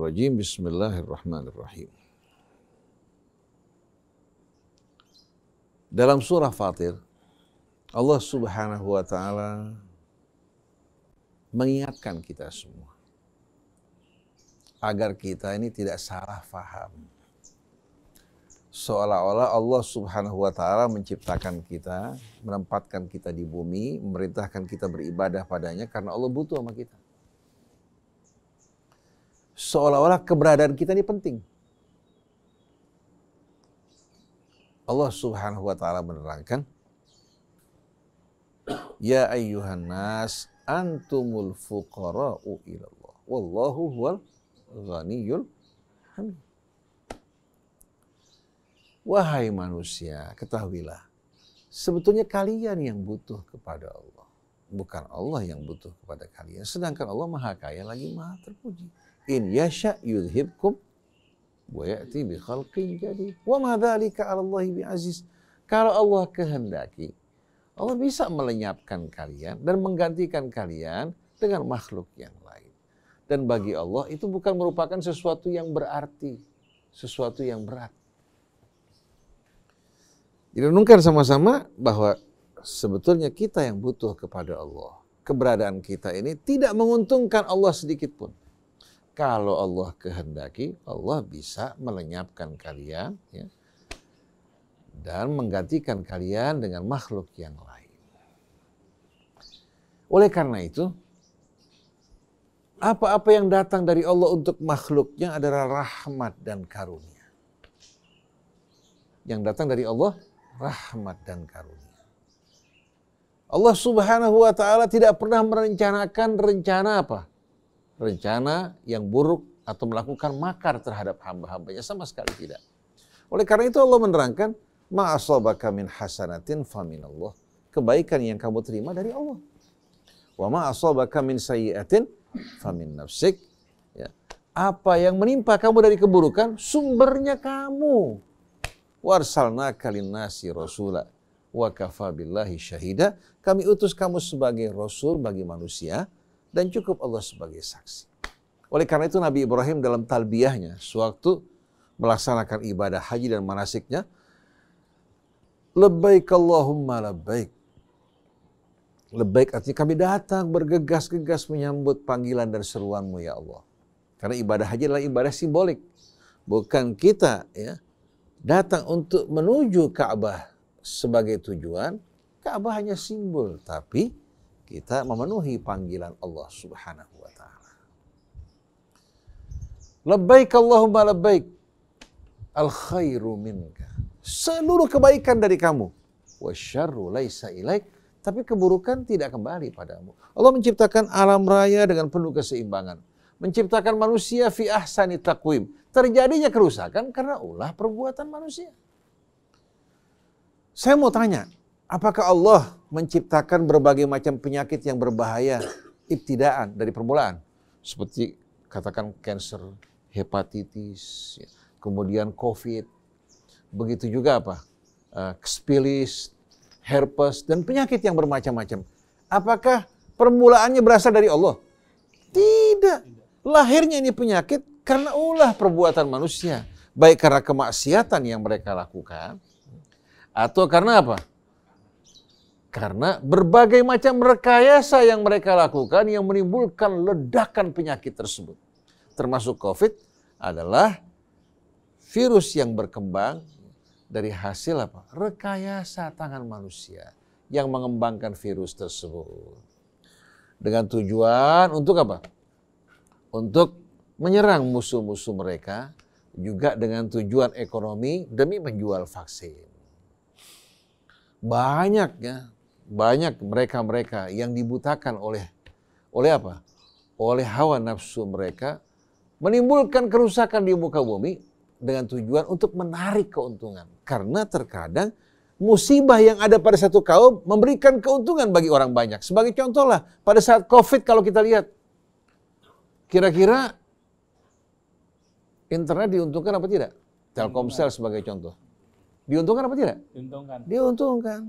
rajim. Bismillahirrahmanirrahim. Dalam surah Fatir, Allah Subhanahu wa taala mengingatkan kita semua agar kita ini tidak salah faham. Seolah-olah Allah Subhanahu wa taala menciptakan kita, menempatkan kita di bumi, memerintahkan kita beribadah padanya karena Allah butuh sama kita. Seolah-olah keberadaan kita ini penting. Allah Subhanahu wa taala menerangkan Ya ayyuhan nas antumul fuqara'u ilallah wallahu huwal ghaniyul hamid Wahai manusia, ketahuilah sebetulnya kalian yang butuh kepada Allah, bukan Allah yang butuh kepada kalian. Sedangkan Allah Maha Kaya lagi Maha Terpuji. In yasha yudhibkum ويأتي بخلق جديد وما ذلك على الله بعزيز kalau Allah kehendaki Allah bisa melenyapkan kalian dan menggantikan kalian dengan makhluk yang lain dan bagi Allah itu bukan merupakan sesuatu yang berarti sesuatu yang berat direnungkan sama-sama bahwa sebetulnya kita yang butuh kepada Allah keberadaan kita ini tidak menguntungkan Allah sedikit pun kalau Allah kehendaki, Allah bisa melenyapkan kalian ya, dan menggantikan kalian dengan makhluk yang lain. Oleh karena itu, apa-apa yang datang dari Allah untuk makhluknya adalah rahmat dan karunia. Yang datang dari Allah, rahmat dan karunia. Allah subhanahu wa ta'ala tidak pernah merencanakan rencana apa? rencana yang buruk atau melakukan makar terhadap hamba-hambanya sama sekali tidak. Oleh karena itu Allah menerangkan ma'asobaka min hasanatin faminallah. Kebaikan yang kamu terima dari Allah. Wa ma'asobaka min sayyiatin famin nafsik. Ya. Apa yang menimpa kamu dari keburukan sumbernya kamu. Warsalna kalinasi rasulah wa kafa billahi syahida. Kami utus kamu sebagai rasul bagi manusia dan cukup Allah sebagai saksi. Oleh karena itu Nabi Ibrahim dalam talbiyahnya sewaktu melaksanakan ibadah haji dan manasiknya lebaik Allahumma lebaik. Lebaik artinya kami datang bergegas-gegas menyambut panggilan dan seruanmu ya Allah. Karena ibadah haji adalah ibadah simbolik. Bukan kita ya datang untuk menuju Ka'bah sebagai tujuan. Ka'bah hanya simbol. Tapi kita memenuhi panggilan Allah Subhanahu wa taala. Labbaik Allahumma labbaik. Al khairu minka. Seluruh kebaikan dari kamu. syarru laisa ilaik. Tapi keburukan tidak kembali padamu. Allah menciptakan alam raya dengan penuh keseimbangan. Menciptakan manusia fi ahsani taqwim. Terjadinya kerusakan karena ulah perbuatan manusia. Saya mau tanya, Apakah Allah menciptakan berbagai macam penyakit yang berbahaya ibtidaan dari permulaan? Seperti katakan cancer, hepatitis, ya. kemudian COVID. Begitu juga apa? Eh, Kespilis, herpes, dan penyakit yang bermacam-macam. Apakah permulaannya berasal dari Allah? Tidak. Lahirnya ini penyakit karena ulah perbuatan manusia. Baik karena kemaksiatan yang mereka lakukan, atau karena apa? Karena berbagai macam rekayasa yang mereka lakukan yang menimbulkan ledakan penyakit tersebut. Termasuk COVID adalah virus yang berkembang dari hasil apa? Rekayasa tangan manusia yang mengembangkan virus tersebut. Dengan tujuan untuk apa? Untuk menyerang musuh-musuh mereka juga dengan tujuan ekonomi demi menjual vaksin. Banyak ya banyak mereka-mereka yang dibutakan oleh oleh apa? Oleh hawa nafsu mereka menimbulkan kerusakan di muka bumi dengan tujuan untuk menarik keuntungan. Karena terkadang musibah yang ada pada satu kaum memberikan keuntungan bagi orang banyak. Sebagai contoh lah, pada saat COVID kalau kita lihat, kira-kira internet diuntungkan apa tidak? Telkomsel sebagai contoh. Diuntungkan apa tidak? Diuntungkan. Diuntungkan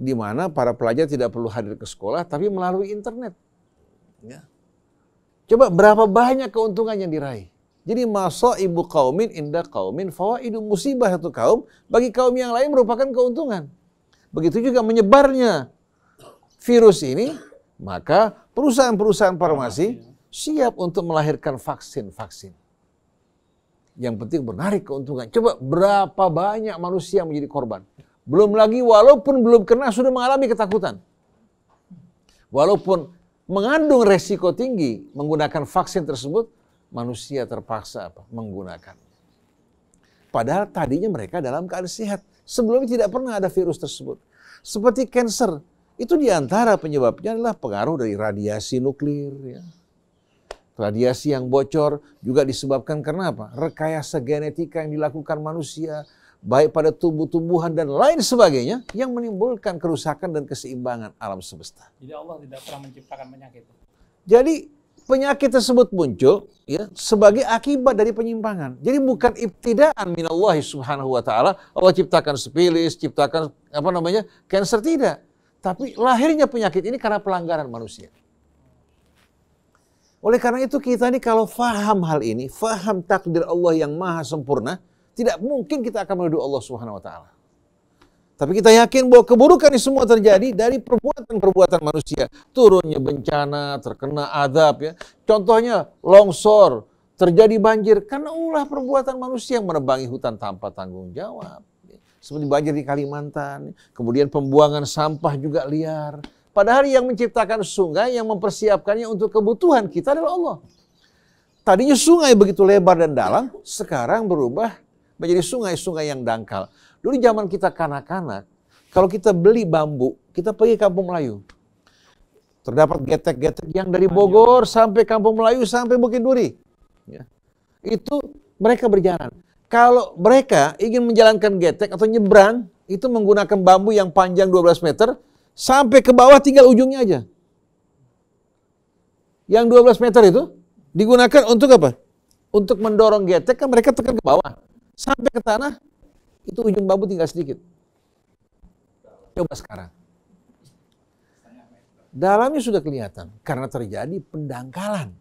di mana para pelajar tidak perlu hadir ke sekolah tapi melalui internet. Ya. Coba berapa banyak keuntungan yang diraih? Jadi masa ibu kaumin indah kaumin idu musibah satu kaum bagi kaum yang lain merupakan keuntungan. Begitu juga menyebarnya virus ini, maka perusahaan-perusahaan farmasi siap untuk melahirkan vaksin-vaksin. Yang penting menarik keuntungan. Coba berapa banyak manusia menjadi korban? Belum lagi walaupun belum kena sudah mengalami ketakutan. Walaupun mengandung resiko tinggi menggunakan vaksin tersebut, manusia terpaksa apa? menggunakan Padahal tadinya mereka dalam keadaan sehat. Sebelumnya tidak pernah ada virus tersebut. Seperti cancer, itu diantara penyebabnya adalah pengaruh dari radiasi nuklir. Ya. Radiasi yang bocor juga disebabkan karena apa? Rekayasa genetika yang dilakukan manusia, baik pada tumbuh-tumbuhan dan lain sebagainya yang menimbulkan kerusakan dan keseimbangan alam semesta. Jadi Allah tidak pernah menciptakan penyakit. Jadi penyakit tersebut muncul ya sebagai akibat dari penyimpangan. Jadi bukan ibtidaan minallah subhanahu wa taala Allah ciptakan sepilis, ciptakan apa namanya? kanker tidak. Tapi lahirnya penyakit ini karena pelanggaran manusia. Oleh karena itu kita ini kalau faham hal ini, faham takdir Allah yang maha sempurna, tidak mungkin kita akan menuduh Allah Subhanahu wa taala. Tapi kita yakin bahwa keburukan ini semua terjadi dari perbuatan-perbuatan manusia. Turunnya bencana, terkena adab ya. Contohnya longsor, terjadi banjir karena ulah perbuatan manusia yang menebangi hutan tanpa tanggung jawab. Seperti banjir di Kalimantan, kemudian pembuangan sampah juga liar. Padahal yang menciptakan sungai yang mempersiapkannya untuk kebutuhan kita adalah Allah. Tadinya sungai begitu lebar dan dalam, sekarang berubah menjadi sungai-sungai yang dangkal. Dulu zaman kita kanak-kanak, kalau kita beli bambu, kita pergi kampung Melayu. Terdapat getek-getek yang dari iya. Bogor sampai Kampung Melayu sampai Bukit Duri. Ya. Itu mereka berjalan. Kalau mereka ingin menjalankan getek atau nyebrang, itu menggunakan bambu yang panjang 12 meter, sampai ke bawah tinggal ujungnya aja. Yang 12 meter itu digunakan untuk apa? Untuk mendorong getek kan mereka tekan ke bawah sampai ke tanah, itu ujung bambu tinggal sedikit. Coba sekarang. Dalamnya sudah kelihatan karena terjadi pendangkalan.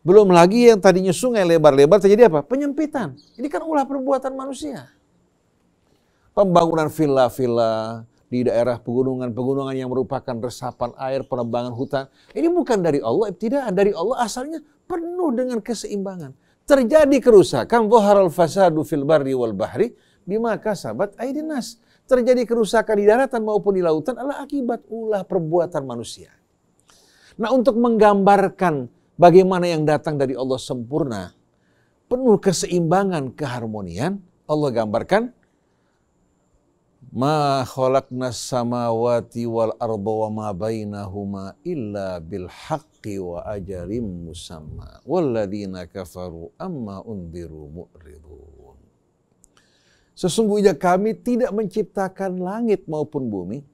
Belum lagi yang tadinya sungai lebar-lebar terjadi apa? Penyempitan. Ini kan ulah perbuatan manusia. Pembangunan villa-villa di daerah pegunungan-pegunungan yang merupakan resapan air, penebangan hutan. Ini bukan dari Allah, tidak dari Allah asalnya penuh dengan keseimbangan. Terjadi kerusakan al fasadu fil barri wal bahri bima kasabat aidinas. Terjadi kerusakan di daratan maupun di lautan adalah akibat ulah perbuatan manusia. Nah, untuk menggambarkan bagaimana yang datang dari Allah sempurna, penuh keseimbangan, keharmonian, Allah gambarkan Ma khalaqna samawati wal arda wa ma bainahuma illa bil haqqi wa ajarim musamma walladzina kafaru amma undiru mu'ridun. Sesungguhnya kami tidak menciptakan langit maupun bumi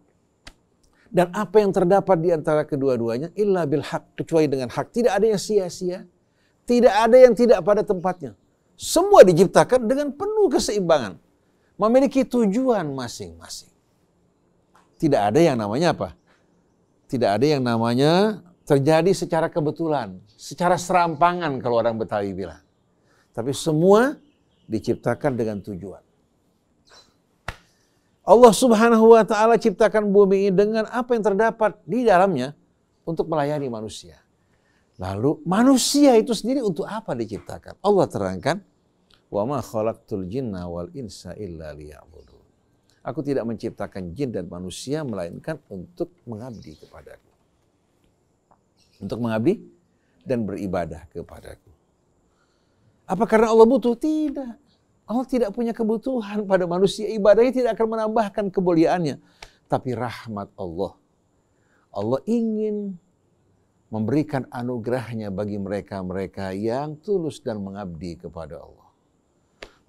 dan apa yang terdapat di antara kedua-duanya illa bil haq kecuali dengan hak tidak ada yang sia-sia tidak ada yang tidak pada tempatnya semua diciptakan dengan penuh keseimbangan memiliki tujuan masing-masing. Tidak ada yang namanya apa? Tidak ada yang namanya terjadi secara kebetulan, secara serampangan kalau orang Betawi bilang. Tapi semua diciptakan dengan tujuan. Allah Subhanahu wa taala ciptakan bumi ini dengan apa yang terdapat di dalamnya untuk melayani manusia. Lalu manusia itu sendiri untuk apa diciptakan? Allah terangkan Wa ma khalaqtul jinna wal insa illa liya'budun. Aku tidak menciptakan jin dan manusia melainkan untuk mengabdi kepadaku. Untuk mengabdi dan beribadah kepadaku. Apa karena Allah butuh? Tidak. Allah tidak punya kebutuhan pada manusia. Ibadahnya tidak akan menambahkan kemuliaannya. Tapi rahmat Allah. Allah ingin memberikan anugerahnya bagi mereka-mereka yang tulus dan mengabdi kepada Allah.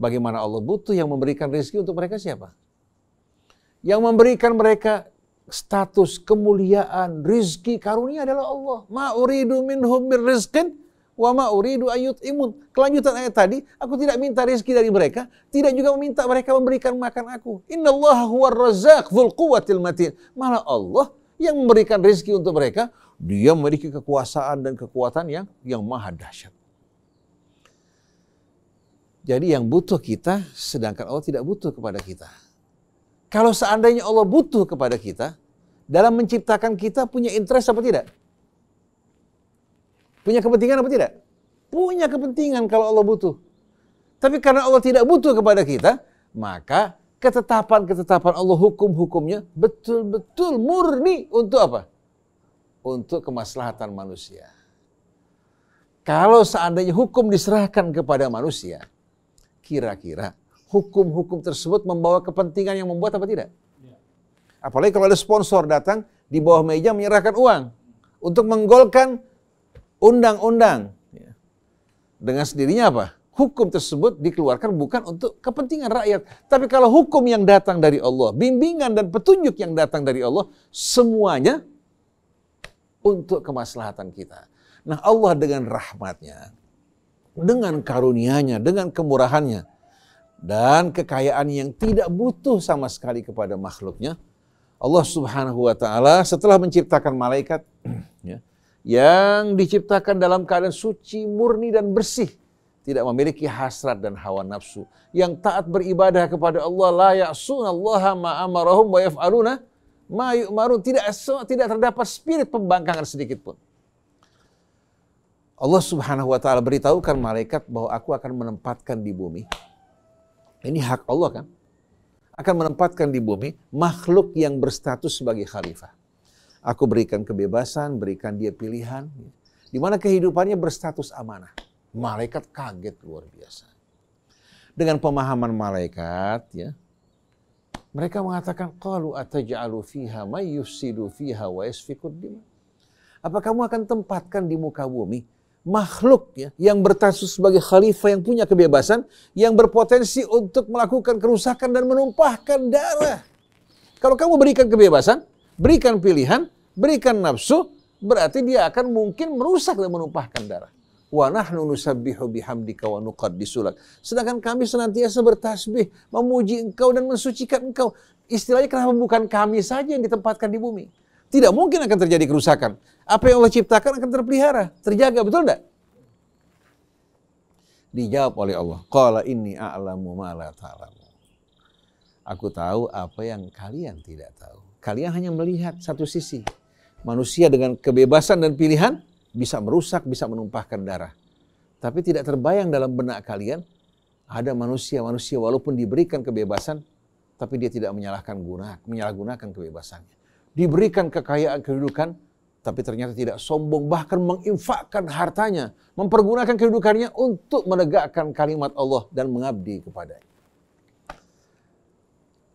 Bagaimana Allah butuh yang memberikan rezeki untuk mereka siapa? Yang memberikan mereka status kemuliaan, rezeki karunia adalah Allah. Ma'uridu minhum min rizqin wa ma'uridu ayut imun. Kelanjutan ayat tadi, aku tidak minta rezeki dari mereka, tidak juga meminta mereka memberikan makan aku. Inna Allah huwa razak dhul quwatil matin. Malah Allah yang memberikan rezeki untuk mereka, dia memiliki kekuasaan dan kekuatan yang yang maha dahsyat. Jadi yang butuh kita, sedangkan Allah tidak butuh kepada kita. Kalau seandainya Allah butuh kepada kita, dalam menciptakan kita punya interest apa tidak? Punya kepentingan apa tidak? Punya kepentingan kalau Allah butuh. Tapi karena Allah tidak butuh kepada kita, maka ketetapan-ketetapan Allah hukum-hukumnya betul-betul murni untuk apa? Untuk kemaslahatan manusia. Kalau seandainya hukum diserahkan kepada manusia, Kira-kira hukum-hukum tersebut membawa kepentingan yang membuat apa tidak? Ya. Apalagi kalau ada sponsor datang di bawah meja menyerahkan uang untuk menggolkan undang-undang. Ya. Dengan sendirinya apa? Hukum tersebut dikeluarkan bukan untuk kepentingan rakyat. Tapi kalau hukum yang datang dari Allah, bimbingan dan petunjuk yang datang dari Allah, semuanya untuk kemaslahatan kita. Nah Allah dengan rahmatnya dengan karunia-Nya, dengan kemurahan-Nya dan kekayaan yang tidak butuh sama sekali kepada makhluknya. Allah Subhanahu wa taala setelah menciptakan malaikat ya, yang diciptakan dalam keadaan suci, murni dan bersih, tidak memiliki hasrat dan hawa nafsu, yang taat beribadah kepada Allah la Allah ma amarahum wa yaf'aluna ma yu'marun, tidak tidak terdapat spirit pembangkangan sedikit pun. Allah Subhanahu wa taala beritahukan malaikat bahwa aku akan menempatkan di bumi. Ini hak Allah kan? Akan menempatkan di bumi makhluk yang berstatus sebagai khalifah. Aku berikan kebebasan, berikan dia pilihan. Di mana kehidupannya berstatus amanah. Malaikat kaget luar biasa. Dengan pemahaman malaikat ya, mereka mengatakan qalu ataj'alu fiha may yufsidu fiha wa Apa kamu akan tempatkan di muka bumi makhluk ya, yang bertasus sebagai khalifah yang punya kebebasan yang berpotensi untuk melakukan kerusakan dan menumpahkan darah. Kalau kamu berikan kebebasan, berikan pilihan, berikan nafsu, berarti dia akan mungkin merusak dan menumpahkan darah. Wa nahnu nusabbihu bihamdika wa nuqaddisulak. Sedangkan kami senantiasa bertasbih, memuji engkau dan mensucikan engkau. Istilahnya kenapa bukan kami saja yang ditempatkan di bumi? Tidak mungkin akan terjadi kerusakan. Apa yang Allah ciptakan akan terpelihara, terjaga, betul tidak? Dijawab oleh Allah, Qala inni a'lamu ma ta'lamu. Aku tahu apa yang kalian tidak tahu. Kalian hanya melihat satu sisi. Manusia dengan kebebasan dan pilihan bisa merusak, bisa menumpahkan darah. Tapi tidak terbayang dalam benak kalian ada manusia-manusia walaupun diberikan kebebasan tapi dia tidak menyalahkan guna, menyalahgunakan kebebasannya diberikan kekayaan kedudukan, tapi ternyata tidak sombong, bahkan menginfakkan hartanya, mempergunakan kedudukannya untuk menegakkan kalimat Allah dan mengabdi kepadanya.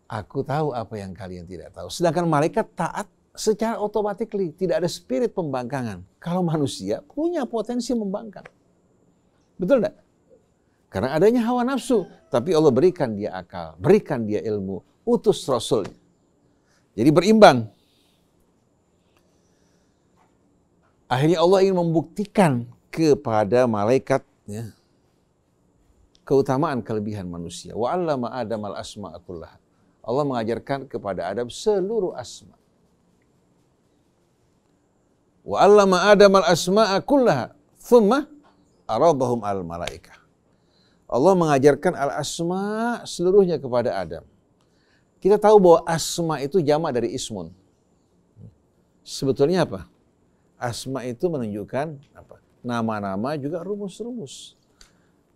Aku tahu apa yang kalian tidak tahu. Sedangkan malaikat taat secara otomatis, tidak ada spirit pembangkangan. Kalau manusia punya potensi membangkang. Betul tidak? Karena adanya hawa nafsu, tapi Allah berikan dia akal, berikan dia ilmu, utus rasulnya. Jadi berimbang, Akhirnya Allah ingin membuktikan kepada malaikat ya, keutamaan kelebihan manusia. Wa 'allama Adam al asma akulah. Allah mengajarkan kepada Adam seluruh asma. Wa 'allama Adam al asma akulah. Thumma aradahum al malaika Allah mengajarkan al asma seluruhnya kepada Adam. Kita tahu bahwa asma itu jamak dari ismun. Sebetulnya apa? Asma itu menunjukkan apa? Nama-nama juga rumus-rumus.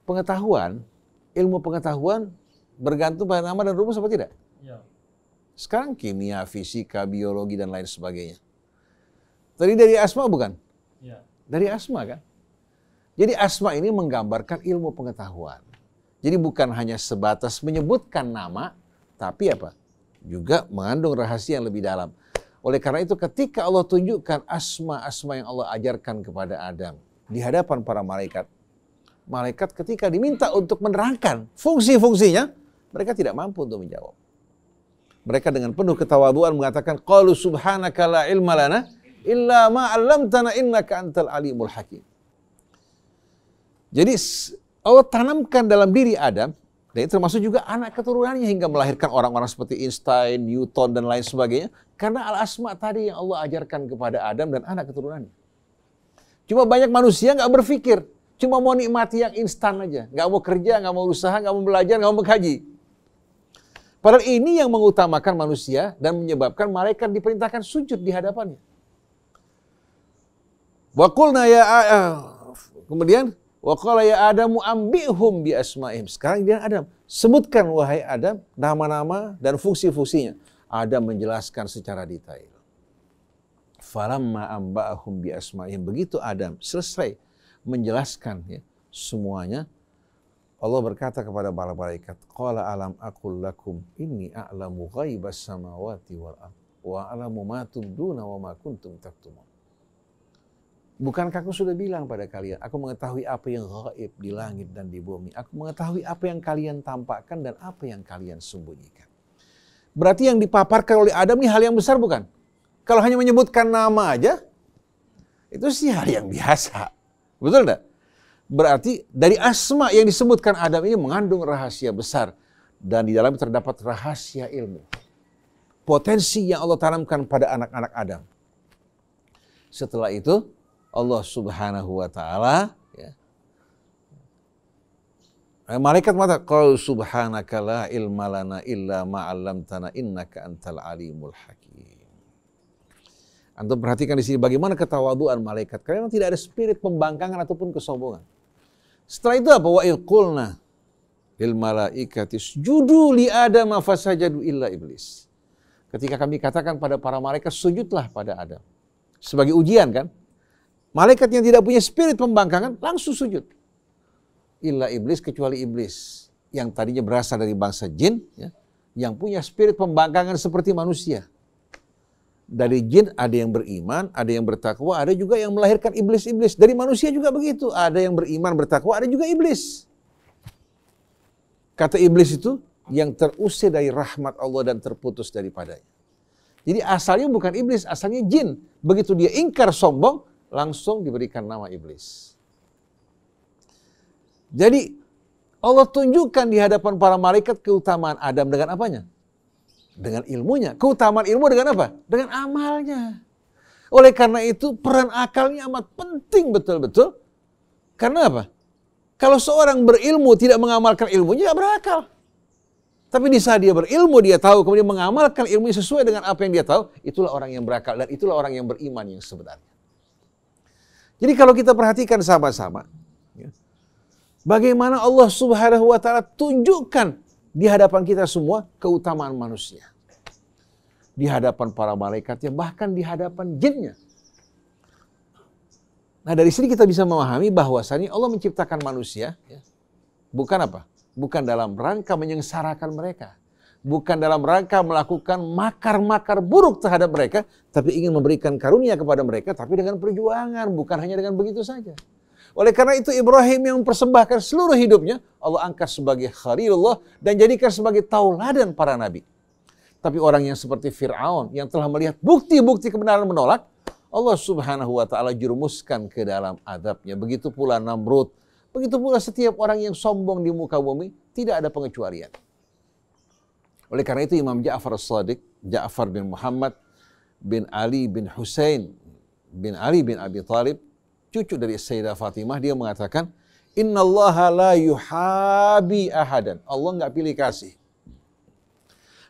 Pengetahuan, ilmu pengetahuan bergantung pada nama dan rumus apa tidak? Ya. Sekarang kimia, fisika, biologi dan lain sebagainya. Tadi dari asma bukan? Ya. Dari asma kan? Jadi asma ini menggambarkan ilmu pengetahuan. Jadi bukan hanya sebatas menyebutkan nama, tapi apa? Juga mengandung rahasia yang lebih dalam. Oleh karena itu ketika Allah tunjukkan asma-asma yang Allah ajarkan kepada Adam di hadapan para malaikat, malaikat ketika diminta untuk menerangkan fungsi-fungsinya, mereka tidak mampu untuk menjawab. Mereka dengan penuh ketawaduan mengatakan, Qalu subhanaka la ilma lana illa ma'allamtana innaka antal alimul hakim. Jadi Allah tanamkan dalam diri Adam dan termasuk juga anak keturunannya hingga melahirkan orang-orang seperti Einstein, Newton, dan lain sebagainya. Karena al-asma tadi yang Allah ajarkan kepada Adam dan anak keturunannya. Cuma banyak manusia nggak berpikir. Cuma mau nikmati yang instan aja. Nggak mau kerja, nggak mau usaha, nggak mau belajar, nggak mau mengkaji. Padahal ini yang mengutamakan manusia dan menyebabkan malaikat diperintahkan sujud di hadapannya. Wakulna ya eh, eh, kemudian Wakala ya Adamu ambihum bi asma'ihim. Sekarang dia Adam, sebutkan wahai Adam nama-nama dan fungsi-fungsinya. Adam menjelaskan secara detail. Falamma amba'ahum bi asma'ihim. Begitu Adam selesai menjelaskan ya, semuanya Allah berkata kepada para malaikat, "Qala alam aqul lakum inni a'lamu ghaibas samawati wal wa a'lamu ma tubduna wa ma kuntum taktumun." Bukankah aku sudah bilang pada kalian, aku mengetahui apa yang gaib di langit dan di bumi. Aku mengetahui apa yang kalian tampakkan dan apa yang kalian sembunyikan. Berarti yang dipaparkan oleh Adam ini hal yang besar bukan? Kalau hanya menyebutkan nama aja, itu sih hal yang biasa. Betul enggak? Berarti dari asma yang disebutkan Adam ini mengandung rahasia besar. Dan di dalamnya terdapat rahasia ilmu. Potensi yang Allah tanamkan pada anak-anak Adam. Setelah itu, Allah Subhanahu wa taala ya. Eh, malaikat mata qul subhanaka la ilma lana illa ma 'allamtana innaka antal alimul hakim. Antum perhatikan di sini bagaimana ketawaduan malaikat. Karena tidak ada spirit pembangkangan ataupun kesombongan. Setelah itu apa? Wa qulna lil malaikati sujudu li adama fasajadu illa iblis. Ketika kami katakan pada para malaikat sujudlah pada Adam. Sebagai ujian kan? Malaikat yang tidak punya spirit pembangkangan langsung sujud. Illa iblis kecuali iblis yang tadinya berasal dari bangsa jin ya, yang punya spirit pembangkangan seperti manusia. Dari jin ada yang beriman, ada yang bertakwa, ada juga yang melahirkan iblis-iblis. Dari manusia juga begitu, ada yang beriman bertakwa, ada juga iblis. Kata iblis itu yang terusir dari rahmat Allah dan terputus daripadanya. Jadi asalnya bukan iblis, asalnya jin. Begitu dia ingkar sombong, langsung diberikan nama iblis. Jadi Allah tunjukkan di hadapan para malaikat keutamaan Adam dengan apanya? Dengan ilmunya. Keutamaan ilmu dengan apa? Dengan amalnya. Oleh karena itu peran akalnya amat penting betul-betul. Karena apa? Kalau seorang berilmu tidak mengamalkan ilmunya, tidak berakal. Tapi di saat dia berilmu, dia tahu, kemudian mengamalkan ilmu sesuai dengan apa yang dia tahu, itulah orang yang berakal dan itulah orang yang beriman yang sebenarnya. Jadi kalau kita perhatikan sama-sama, ya, bagaimana Allah Subhanahu wa taala tunjukkan di hadapan kita semua keutamaan manusia. Di hadapan para malaikatnya, bahkan di hadapan jinnya. Nah dari sini kita bisa memahami bahwasannya Allah menciptakan manusia, ya, bukan apa? Bukan dalam rangka menyengsarakan mereka bukan dalam rangka melakukan makar-makar buruk terhadap mereka, tapi ingin memberikan karunia kepada mereka, tapi dengan perjuangan, bukan hanya dengan begitu saja. Oleh karena itu Ibrahim yang mempersembahkan seluruh hidupnya, Allah angkat sebagai Khalilullah dan jadikan sebagai tauladan para nabi. Tapi orang yang seperti Fir'aun yang telah melihat bukti-bukti kebenaran menolak, Allah subhanahu wa ta'ala jurumuskan ke dalam adabnya. Begitu pula Namrud, begitu pula setiap orang yang sombong di muka bumi, tidak ada pengecualian. Oleh karena itu Imam Ja'far As-Sadiq, Ja'far bin Muhammad bin Ali bin Hussein bin Ali bin Abi Thalib, cucu dari Sayyidah Fatimah, dia mengatakan, Inna Allah la yuhabi ahadan. Allah nggak pilih kasih.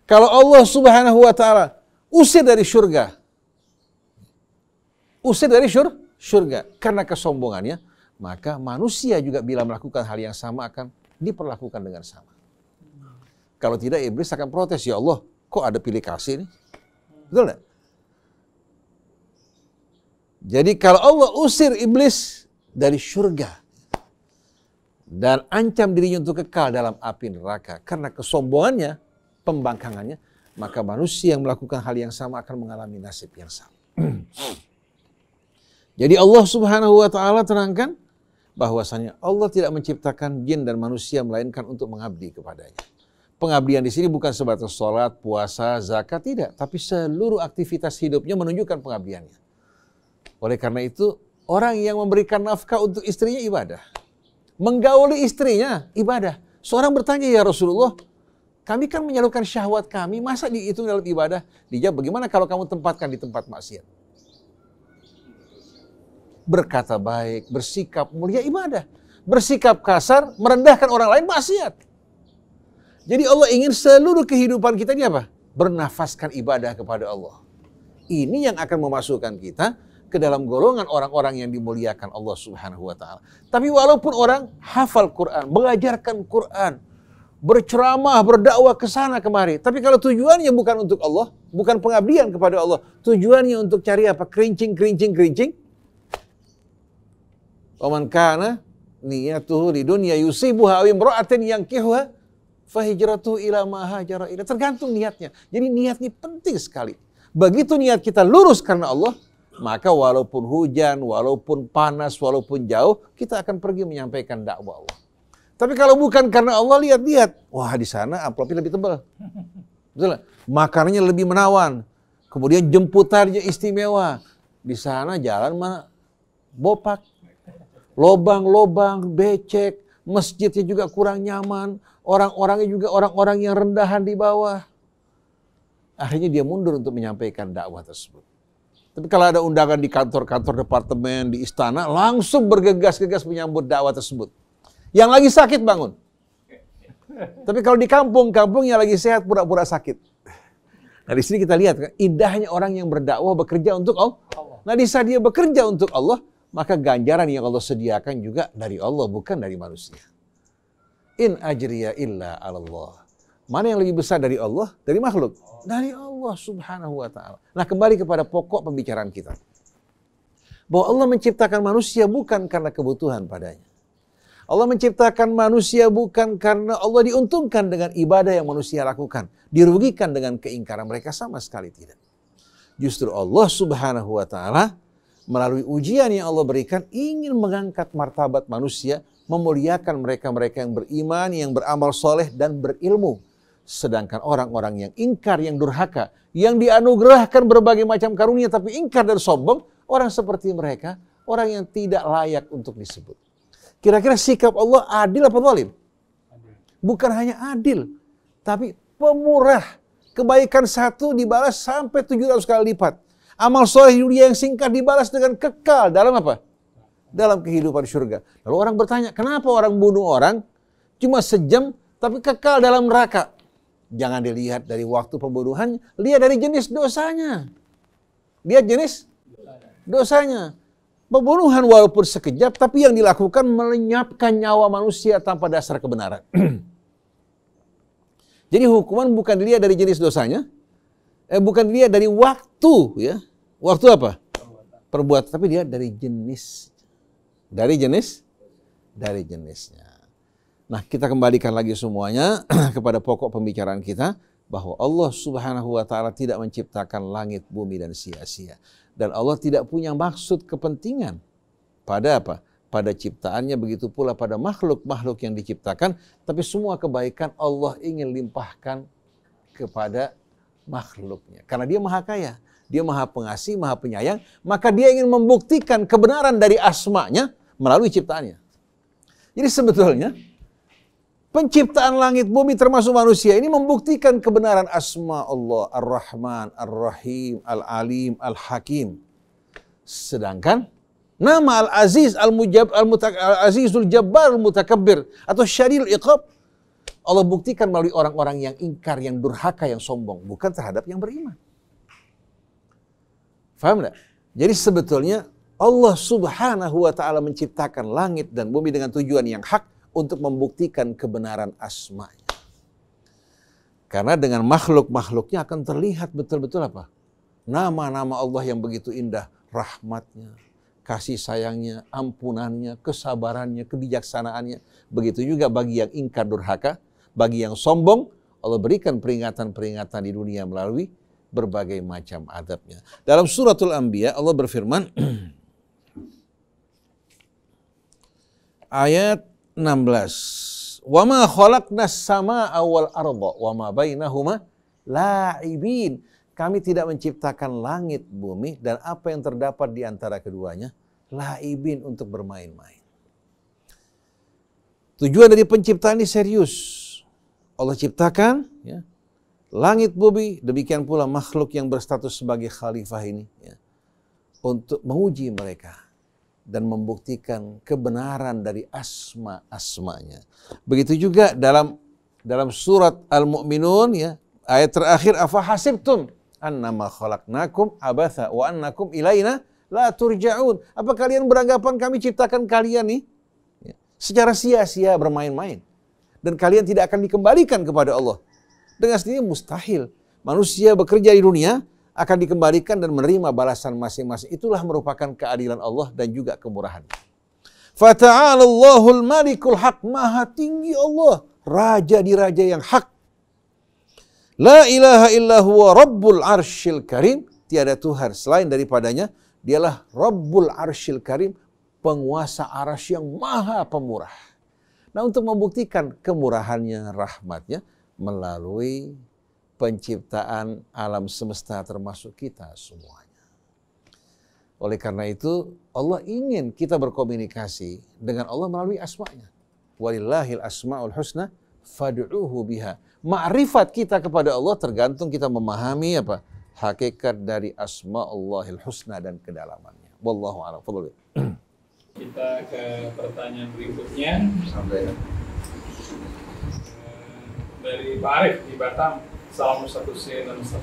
Kalau Allah subhanahu wa ta'ala usir dari syurga, usir dari syur, syurga karena kesombongannya, maka manusia juga bila melakukan hal yang sama akan diperlakukan dengan sama. Kalau tidak iblis akan protes, ya Allah kok ada pilih kasih ini? Betul gak? Jadi kalau Allah usir iblis dari surga dan ancam dirinya untuk kekal dalam api neraka karena kesombongannya, pembangkangannya, maka manusia yang melakukan hal yang sama akan mengalami nasib yang sama. Jadi Allah Subhanahu wa taala terangkan bahwasanya Allah tidak menciptakan jin dan manusia melainkan untuk mengabdi kepadanya pengabdian di sini bukan sebatas sholat, puasa, zakat, tidak. Tapi seluruh aktivitas hidupnya menunjukkan pengabdiannya. Oleh karena itu, orang yang memberikan nafkah untuk istrinya ibadah. Menggauli istrinya ibadah. Seorang bertanya, ya Rasulullah, kami kan menyalurkan syahwat kami, masa dihitung dalam ibadah? Dijawab, bagaimana kalau kamu tempatkan di tempat maksiat? Berkata baik, bersikap mulia ibadah. Bersikap kasar, merendahkan orang lain maksiat. Jadi Allah ingin seluruh kehidupan kita ini apa? Bernafaskan ibadah kepada Allah. Ini yang akan memasukkan kita ke dalam golongan orang-orang yang dimuliakan Allah Subhanahu wa taala. Tapi walaupun orang hafal Quran, mengajarkan Quran, berceramah, berdakwah ke sana kemari, tapi kalau tujuannya bukan untuk Allah, bukan pengabdian kepada Allah, tujuannya untuk cari apa? kerincing kerincing kerincing. Oman kana niyatuhu lidunya yusibuha aw imra'atin kihwa Fahijratu ila mahajara ila. Tergantung niatnya. Jadi niat ini penting sekali. Begitu niat kita lurus karena Allah, maka walaupun hujan, walaupun panas, walaupun jauh, kita akan pergi menyampaikan dakwah Allah. Tapi kalau bukan karena Allah, lihat-lihat. Wah, di sana amplopnya lebih tebal. Betul Makanannya lebih menawan. Kemudian jemputannya istimewa. Di sana jalan mana? Bopak. Lobang-lobang, becek, masjidnya juga kurang nyaman, orang-orangnya juga orang-orang yang rendahan di bawah. Akhirnya dia mundur untuk menyampaikan dakwah tersebut. Tapi kalau ada undangan di kantor-kantor departemen, di istana, langsung bergegas-gegas menyambut dakwah tersebut. Yang lagi sakit bangun. Tapi kalau di kampung-kampung yang lagi sehat pura-pura sakit. Nah di sini kita lihat kan, indahnya orang yang berdakwah bekerja untuk Allah. Nah di saat dia bekerja untuk Allah, maka ganjaran yang Allah sediakan juga dari Allah bukan dari manusia. In ajriya illa Allah. Mana yang lebih besar dari Allah? Dari makhluk. Dari Allah subhanahu wa ta'ala. Nah kembali kepada pokok pembicaraan kita. Bahwa Allah menciptakan manusia bukan karena kebutuhan padanya. Allah menciptakan manusia bukan karena Allah diuntungkan dengan ibadah yang manusia lakukan. Dirugikan dengan keingkaran mereka sama sekali tidak. Justru Allah subhanahu wa ta'ala melalui ujian yang Allah berikan ingin mengangkat martabat manusia, memuliakan mereka-mereka yang beriman, yang beramal soleh dan berilmu. Sedangkan orang-orang yang ingkar, yang durhaka, yang dianugerahkan berbagai macam karunia tapi ingkar dan sombong, orang seperti mereka, orang yang tidak layak untuk disebut. Kira-kira sikap Allah adil apa zalim? Bukan hanya adil, tapi pemurah. Kebaikan satu dibalas sampai 700 kali lipat. Amal soleh dunia yang singkat dibalas dengan kekal dalam apa? Dalam kehidupan surga. Lalu orang bertanya, kenapa orang bunuh orang cuma sejam tapi kekal dalam neraka? Jangan dilihat dari waktu pembunuhan, lihat dari jenis dosanya. Lihat jenis dosanya. Pembunuhan walaupun sekejap, tapi yang dilakukan melenyapkan nyawa manusia tanpa dasar kebenaran. Jadi hukuman bukan dilihat dari jenis dosanya, eh bukan dia dari waktu ya. Waktu apa? Perbuatan. Tapi dia dari jenis. Dari jenis? Dari jenisnya. Nah, kita kembalikan lagi semuanya kepada pokok pembicaraan kita bahwa Allah Subhanahu wa taala tidak menciptakan langit, bumi dan sia-sia. Dan Allah tidak punya maksud kepentingan pada apa? Pada ciptaannya begitu pula pada makhluk-makhluk yang diciptakan, tapi semua kebaikan Allah ingin limpahkan kepada makhluknya. Karena dia maha kaya, dia maha pengasih, maha penyayang, maka dia ingin membuktikan kebenaran dari asmanya melalui ciptaannya. Jadi sebetulnya penciptaan langit bumi termasuk manusia ini membuktikan kebenaran asma Allah Ar-Rahman, Ar-Rahim, Al-Alim, Al-Hakim. Sedangkan nama Al-Aziz, Al-Mujab, Al-Mutak, Al-Azizul Jabbar, Al-Mutakabbir atau Syaril Iqab Allah buktikan melalui orang-orang yang ingkar, yang durhaka, yang sombong, bukan terhadap yang beriman. Faham tidak? Jadi sebetulnya Allah Subhanahu wa taala menciptakan langit dan bumi dengan tujuan yang hak untuk membuktikan kebenaran asma-nya. Karena dengan makhluk-makhluknya akan terlihat betul-betul apa? Nama-nama Allah yang begitu indah, rahmatnya, kasih sayangnya, ampunannya, kesabarannya, kebijaksanaannya. Begitu juga bagi yang ingkar durhaka, bagi yang sombong, Allah berikan peringatan-peringatan di dunia melalui berbagai macam adabnya. Dalam suratul Anbiya Allah berfirman ayat 16 وَمَا خَلَقْنَا السَّمَاءَ sama awal بَيْنَهُمَا wa ibin kami tidak menciptakan langit, bumi, dan apa yang terdapat di antara keduanya, laibin untuk bermain-main. Tujuan dari penciptaan ini serius. Allah ciptakan ya, langit bumi, demikian pula makhluk yang berstatus sebagai khalifah ini. Ya, untuk menguji mereka dan membuktikan kebenaran dari asma-asmanya. Begitu juga dalam dalam surat Al-Mu'minun ya, ayat terakhir hasibtum annama khalaqnakum abatha wa annakum ilaina la turja'un. Apa kalian beranggapan kami ciptakan kalian nih ya. secara sia-sia bermain-main dan kalian tidak akan dikembalikan kepada Allah. Dengan sendiri mustahil. Manusia bekerja di dunia akan dikembalikan dan menerima balasan masing-masing. Itulah merupakan keadilan Allah dan juga kemurahan. Fata'alallahul malikul haq. Maha tinggi Allah. Raja di raja yang hak. La ilaha illa huwa rabbul arshil karim. Tiada Tuhan selain daripadanya. Dialah rabbul arshil karim. Penguasa arash yang maha pemurah. Nah untuk membuktikan kemurahannya, rahmatnya melalui penciptaan alam semesta termasuk kita semuanya. Oleh karena itu Allah ingin kita berkomunikasi dengan Allah melalui asma'nya. Walillahil asma'ul husna fad'uhu biha makrifat kita kepada Allah tergantung kita memahami apa hakikat dari asma Allahil husna dan kedalamannya. Wallahu a'lam. Kita ke pertanyaan berikutnya. Sampai eh, dari Pak Arif di Batam. Salam satu C dan Ustaz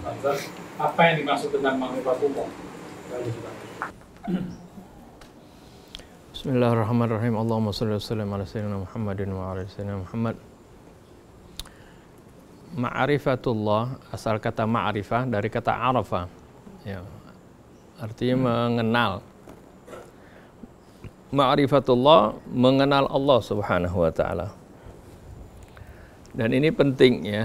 Apa yang dimaksud dengan makrifat umum? Bismillahirrahmanirrahim. Allahumma salli wa sallim ala sayyidina Muhammadin wa ala sayyidina Muhammad. Uh, ma'rifatullah asal kata ma'rifah dari kata arafah. Ya. Artinya hmm. mengenal. Ma'rifatullah mengenal Allah Subhanahu wa taala. Dan ini penting ya.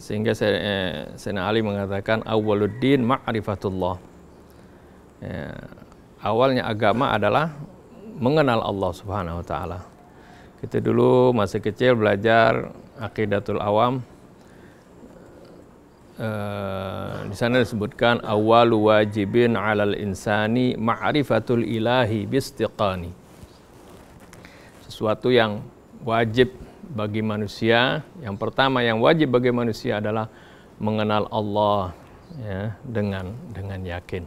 Sehingga saya, eh, Sena Ali mengatakan awaluddin ma'rifatullah. Ya. Awalnya agama adalah mengenal Allah Subhanahu wa taala. Kita dulu masih kecil belajar akidatul awam, Eh, di sana disebutkan awal wajibin alal insani ma'rifatul ilahi bistiqani. Sesuatu yang wajib bagi manusia, yang pertama yang wajib bagi manusia adalah mengenal Allah ya, dengan dengan yakin.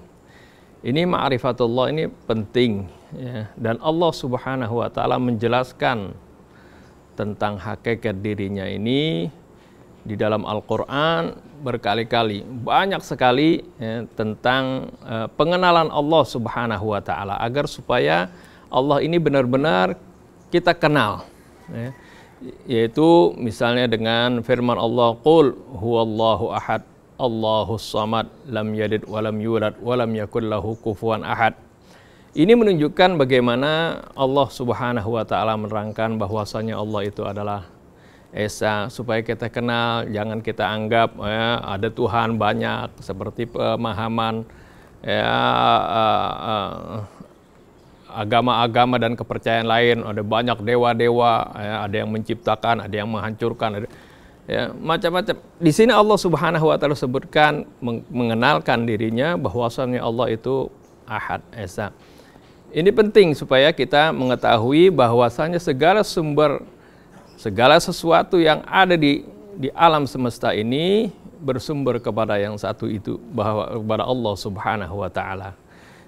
Ini ma'rifatullah ini penting ya. dan Allah Subhanahu wa taala menjelaskan tentang hakikat dirinya ini di dalam Al-Quran berkali-kali banyak sekali ya, tentang uh, pengenalan Allah Subhanahu Wa Taala agar supaya Allah ini benar-benar kita kenal ya. yaitu misalnya dengan firman Allah Qul huwallahu ahad Allahu samad lam yadid walam yulad walam yakul lahu kufuwan ahad ini menunjukkan bagaimana Allah Subhanahu wa taala menerangkan bahwasanya Allah itu adalah Esa supaya kita kenal, jangan kita anggap ya, ada Tuhan banyak seperti pemahaman ya, eh, eh, agama-agama dan kepercayaan lain ada banyak dewa-dewa ya, ada yang menciptakan ada yang menghancurkan ada ya, macam-macam di sini Allah Subhanahu wa taala sebutkan mengenalkan dirinya bahwasanya Allah itu Ahad Esa ini penting supaya kita mengetahui bahwasanya segala sumber segala sesuatu yang ada di di alam semesta ini bersumber kepada yang satu itu bahwa kepada Allah Subhanahu wa taala.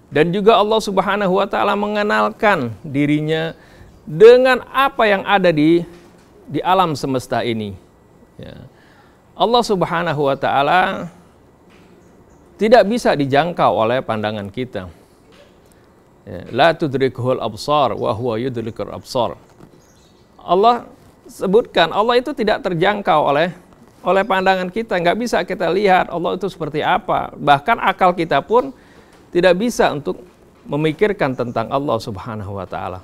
Dan juga Allah Subhanahu wa taala mengenalkan dirinya dengan apa yang ada di di alam semesta ini. Ya. Allah Subhanahu wa taala tidak bisa dijangkau oleh pandangan kita. Ya. La tudrikuhul absar wa huwa yudrikul absar. Allah sebutkan Allah itu tidak terjangkau oleh oleh pandangan kita nggak bisa kita lihat Allah itu seperti apa bahkan akal kita pun tidak bisa untuk memikirkan tentang Allah Subhanahu Wa Taala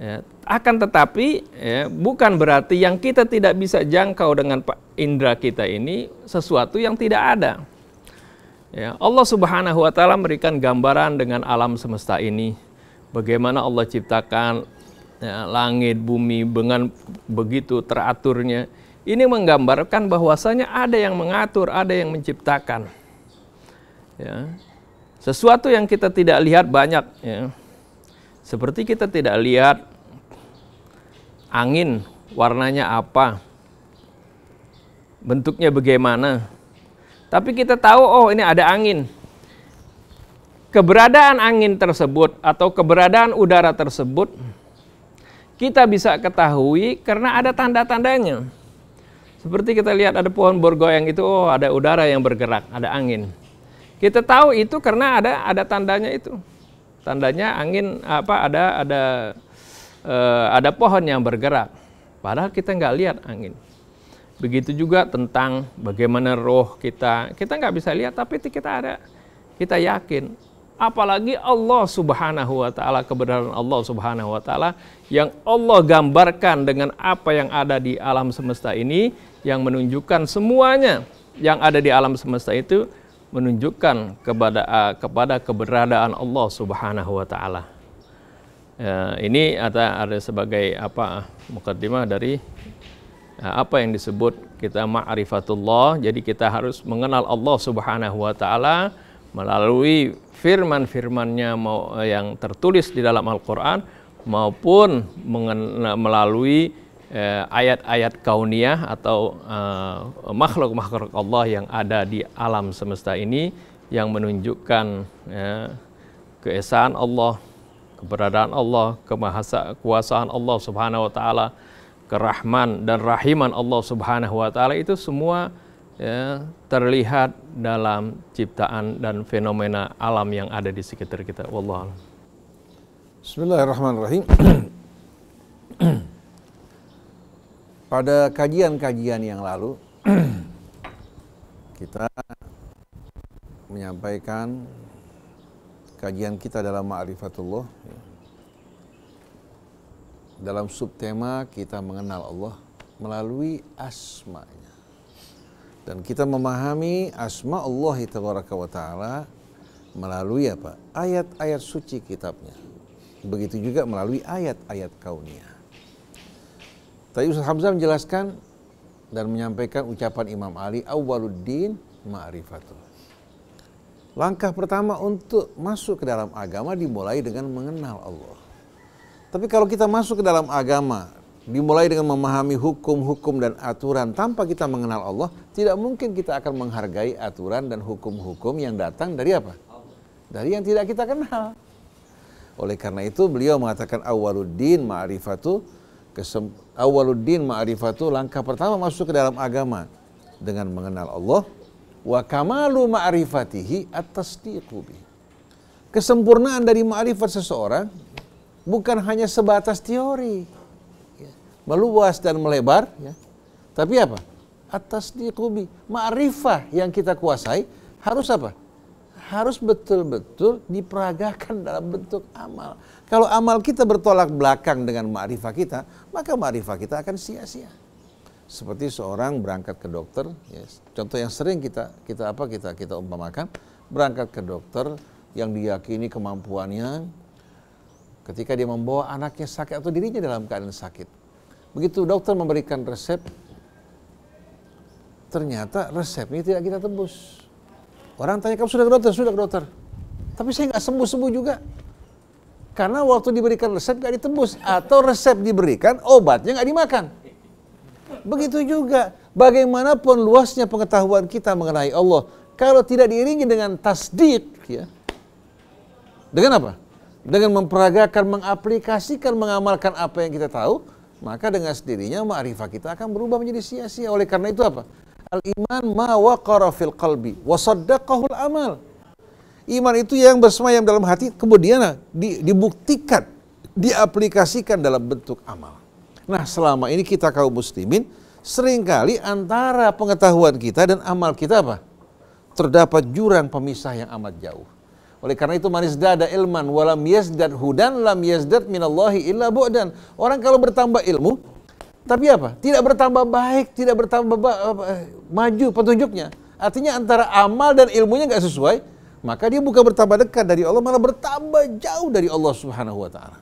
ya, akan tetapi ya, bukan berarti yang kita tidak bisa jangkau dengan indera kita ini sesuatu yang tidak ada ya, Allah Subhanahu Wa Taala memberikan gambaran dengan alam semesta ini bagaimana Allah ciptakan ya, langit bumi dengan begitu teraturnya ini menggambarkan bahwasanya ada yang mengatur ada yang menciptakan ya sesuatu yang kita tidak lihat banyak ya seperti kita tidak lihat angin warnanya apa bentuknya bagaimana tapi kita tahu, oh ini ada angin. Keberadaan angin tersebut atau keberadaan udara tersebut kita bisa ketahui karena ada tanda-tandanya. Seperti kita lihat ada pohon bergoyang itu, oh ada udara yang bergerak, ada angin. Kita tahu itu karena ada ada tandanya itu. Tandanya angin apa ada ada eh, ada pohon yang bergerak. Padahal kita nggak lihat angin. Begitu juga tentang bagaimana roh kita. Kita nggak bisa lihat tapi kita ada kita yakin apalagi Allah Subhanahu wa taala kebenaran Allah Subhanahu wa taala yang Allah gambarkan dengan apa yang ada di alam semesta ini yang menunjukkan semuanya yang ada di alam semesta itu menunjukkan kepada ah, kepada keberadaan Allah Subhanahu wa taala. Ya, ini ada ada sebagai apa mukadimah dari ah, apa yang disebut kita ma'rifatullah. Jadi kita harus mengenal Allah Subhanahu wa taala melalui firman-firmannya eh, yang tertulis di dalam Al-Quran maupun melalui eh, ayat-ayat kauniyah atau eh, makhluk-makhluk Allah yang ada di alam semesta ini yang menunjukkan ya, keesaan Allah, keberadaan Allah, kekuasaan Allah Subhanahu wa taala, kerahman dan rahiman Allah Subhanahu wa taala itu semua ya, terlihat dalam ciptaan dan fenomena alam yang ada di sekitar kita. Wallah. Bismillahirrahmanirrahim. Pada kajian-kajian yang lalu kita menyampaikan kajian kita dalam ma'rifatullah dalam subtema kita mengenal Allah melalui asma dan kita memahami asma Allah tabaraka wa taala melalui apa? ayat-ayat suci kitabnya. Begitu juga melalui ayat-ayat kauniyah. Tadi Ustaz Hamzah menjelaskan dan menyampaikan ucapan Imam Ali awaluddin ma'rifatul. Langkah pertama untuk masuk ke dalam agama dimulai dengan mengenal Allah. Tapi kalau kita masuk ke dalam agama dimulai dengan memahami hukum-hukum dan aturan tanpa kita mengenal Allah, tidak mungkin kita akan menghargai aturan dan hukum-hukum yang datang dari apa? Dari yang tidak kita kenal. Oleh karena itu beliau mengatakan awaluddin ma'rifatu kesem, awaluddin ma'rifatu langkah pertama masuk ke dalam agama dengan mengenal Allah wa kamalu ma'rifatihi atas tasdiqu Kesempurnaan dari ma'rifat seseorang bukan hanya sebatas teori meluas dan melebar ya. Tapi apa? Atas dikubi ma'rifah yang kita kuasai harus apa? Harus betul-betul diperagakan dalam bentuk amal. Kalau amal kita bertolak belakang dengan ma'rifah kita, maka ma'rifah kita akan sia-sia. Seperti seorang berangkat ke dokter, yes. Ya. contoh yang sering kita kita apa kita kita umpamakan, berangkat ke dokter yang diyakini kemampuannya ketika dia membawa anaknya sakit atau dirinya dalam keadaan sakit Begitu dokter memberikan resep, ternyata resepnya tidak kita tembus. Orang tanya, kamu sudah ke dokter? Sudah ke dokter. Tapi saya nggak sembuh-sembuh juga. Karena waktu diberikan resep nggak ditembus, Atau resep diberikan, obatnya nggak dimakan. Begitu juga, bagaimanapun luasnya pengetahuan kita mengenai Allah, kalau tidak diiringi dengan tasdik, ya, dengan apa? Dengan memperagakan, mengaplikasikan, mengamalkan apa yang kita tahu, maka dengan sendirinya ma'rifah kita akan berubah menjadi sia-sia. Oleh karena itu apa? Al-iman ma waqara fil qalbi wa amal. Iman itu yang bersemayam dalam hati kemudian dibuktikan, diaplikasikan dalam bentuk amal. Nah, selama ini kita kaum muslimin seringkali antara pengetahuan kita dan amal kita apa? Terdapat jurang pemisah yang amat jauh. Oleh karena itu manis dada ilman walam yazdad hudan lam yazdad minallahi illa bu'dan. Orang kalau bertambah ilmu tapi apa? Tidak bertambah baik, tidak bertambah eh, eh, maju petunjuknya. Artinya antara amal dan ilmunya nggak sesuai, maka dia bukan bertambah dekat dari Allah malah bertambah jauh dari Allah Subhanahu wa taala.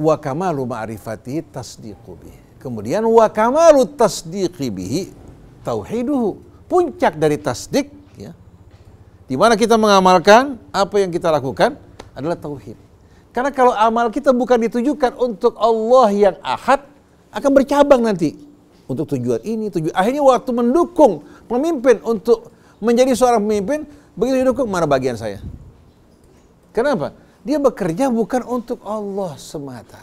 Wa kamalu ma'rifati tasdiqu bihi. Kemudian wa kamalu tasdiqi bihi tauhiduhu. Puncak dari tasdik di mana kita mengamalkan apa yang kita lakukan adalah tauhid. Karena kalau amal kita bukan ditujukan untuk Allah yang ahad, akan bercabang nanti untuk tujuan ini, tujuan akhirnya waktu mendukung pemimpin untuk menjadi seorang pemimpin begitu didukung mana bagian saya? Kenapa? Dia bekerja bukan untuk Allah semata.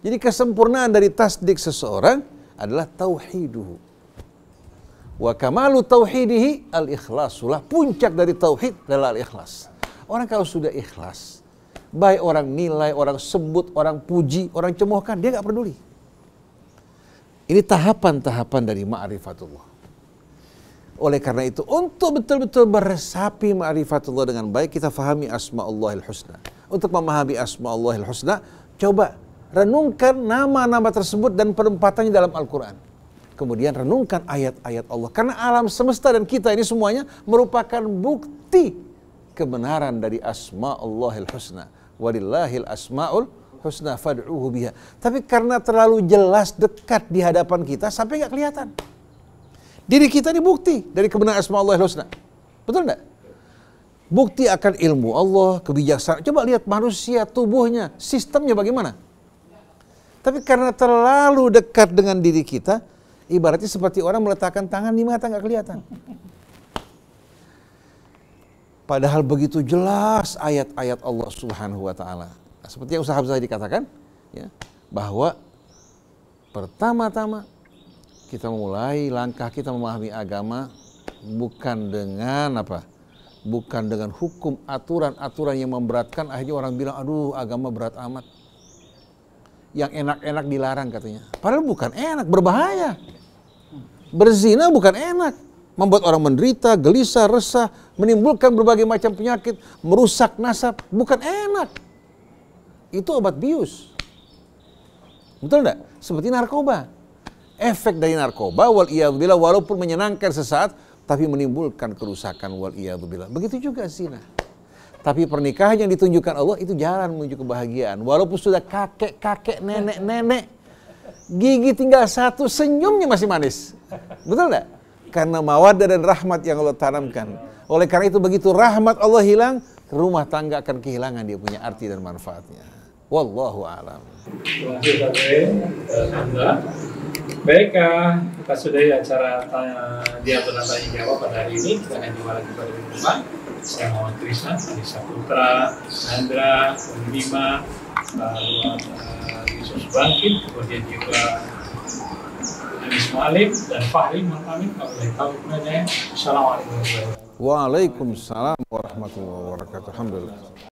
Jadi kesempurnaan dari tasdik seseorang adalah tauhiduhu. Wa kamalu tauhidihi al-ikhlasulah. Puncak dari tauhid adalah al-ikhlas. Orang kalau sudah ikhlas, baik orang nilai, orang sebut, orang puji, orang cemohkan, dia nggak peduli. Ini tahapan-tahapan dari ma'rifatullah. Oleh karena itu, untuk betul-betul meresapi ma'rifatullah dengan baik, kita fahami asma Allahil Husna. Untuk memahami asma Allahil Husna, coba renungkan nama-nama tersebut dan perempatannya dalam Al-Quran kemudian renungkan ayat-ayat Allah. Karena alam semesta dan kita ini semuanya merupakan bukti kebenaran dari asma Allahil Husna. Walillahil asma'ul husna fad'uhu biha. Tapi karena terlalu jelas dekat di hadapan kita sampai nggak kelihatan. Diri kita ini bukti dari kebenaran asma Allahil Husna. Betul enggak? Bukti akan ilmu Allah, kebijaksanaan. Coba lihat manusia, tubuhnya, sistemnya bagaimana? Tapi karena terlalu dekat dengan diri kita, Ibaratnya seperti orang meletakkan tangan di mata nggak kelihatan. Padahal begitu jelas ayat-ayat Allah Subhanahu wa taala. Nah, seperti yang usaha saya dikatakan ya, bahwa pertama-tama kita mulai langkah kita memahami agama bukan dengan apa? Bukan dengan hukum aturan-aturan yang memberatkan akhirnya orang bilang aduh agama berat amat. Yang enak-enak dilarang katanya. Padahal bukan enak, berbahaya. Berzina bukan enak. Membuat orang menderita, gelisah, resah, menimbulkan berbagai macam penyakit, merusak nasab, bukan enak. Itu obat bius. Betul enggak? Seperti narkoba. Efek dari narkoba wal iyadzubillah walaupun menyenangkan sesaat tapi menimbulkan kerusakan wal iyadzubillah. Begitu juga zina. Tapi pernikahan yang ditunjukkan Allah itu jalan menuju kebahagiaan. Walaupun sudah kakek, kakek, nenek, nenek, gigi tinggal satu, senyumnya masih manis. Betul nggak? Karena mawadah dan rahmat yang Allah tanamkan. Oleh karena itu begitu rahmat Allah hilang, rumah tangga akan kehilangan dia punya arti dan manfaatnya. Wallahu alam. Terima kasih Baik, kita sudahi acara tanya dia bertanya jawab pada hari ini. Kita akan jumpa lagi pada minggu depan. Saya Muhammad Krisna, Anissa Putra, Nandra, Bima, lalu eh, Yusuf Bangkit, kemudian juga Malik dan Fahri Mutamin Assalamualaikum warahmatullahi wabarakatuh. Alhamdulillah.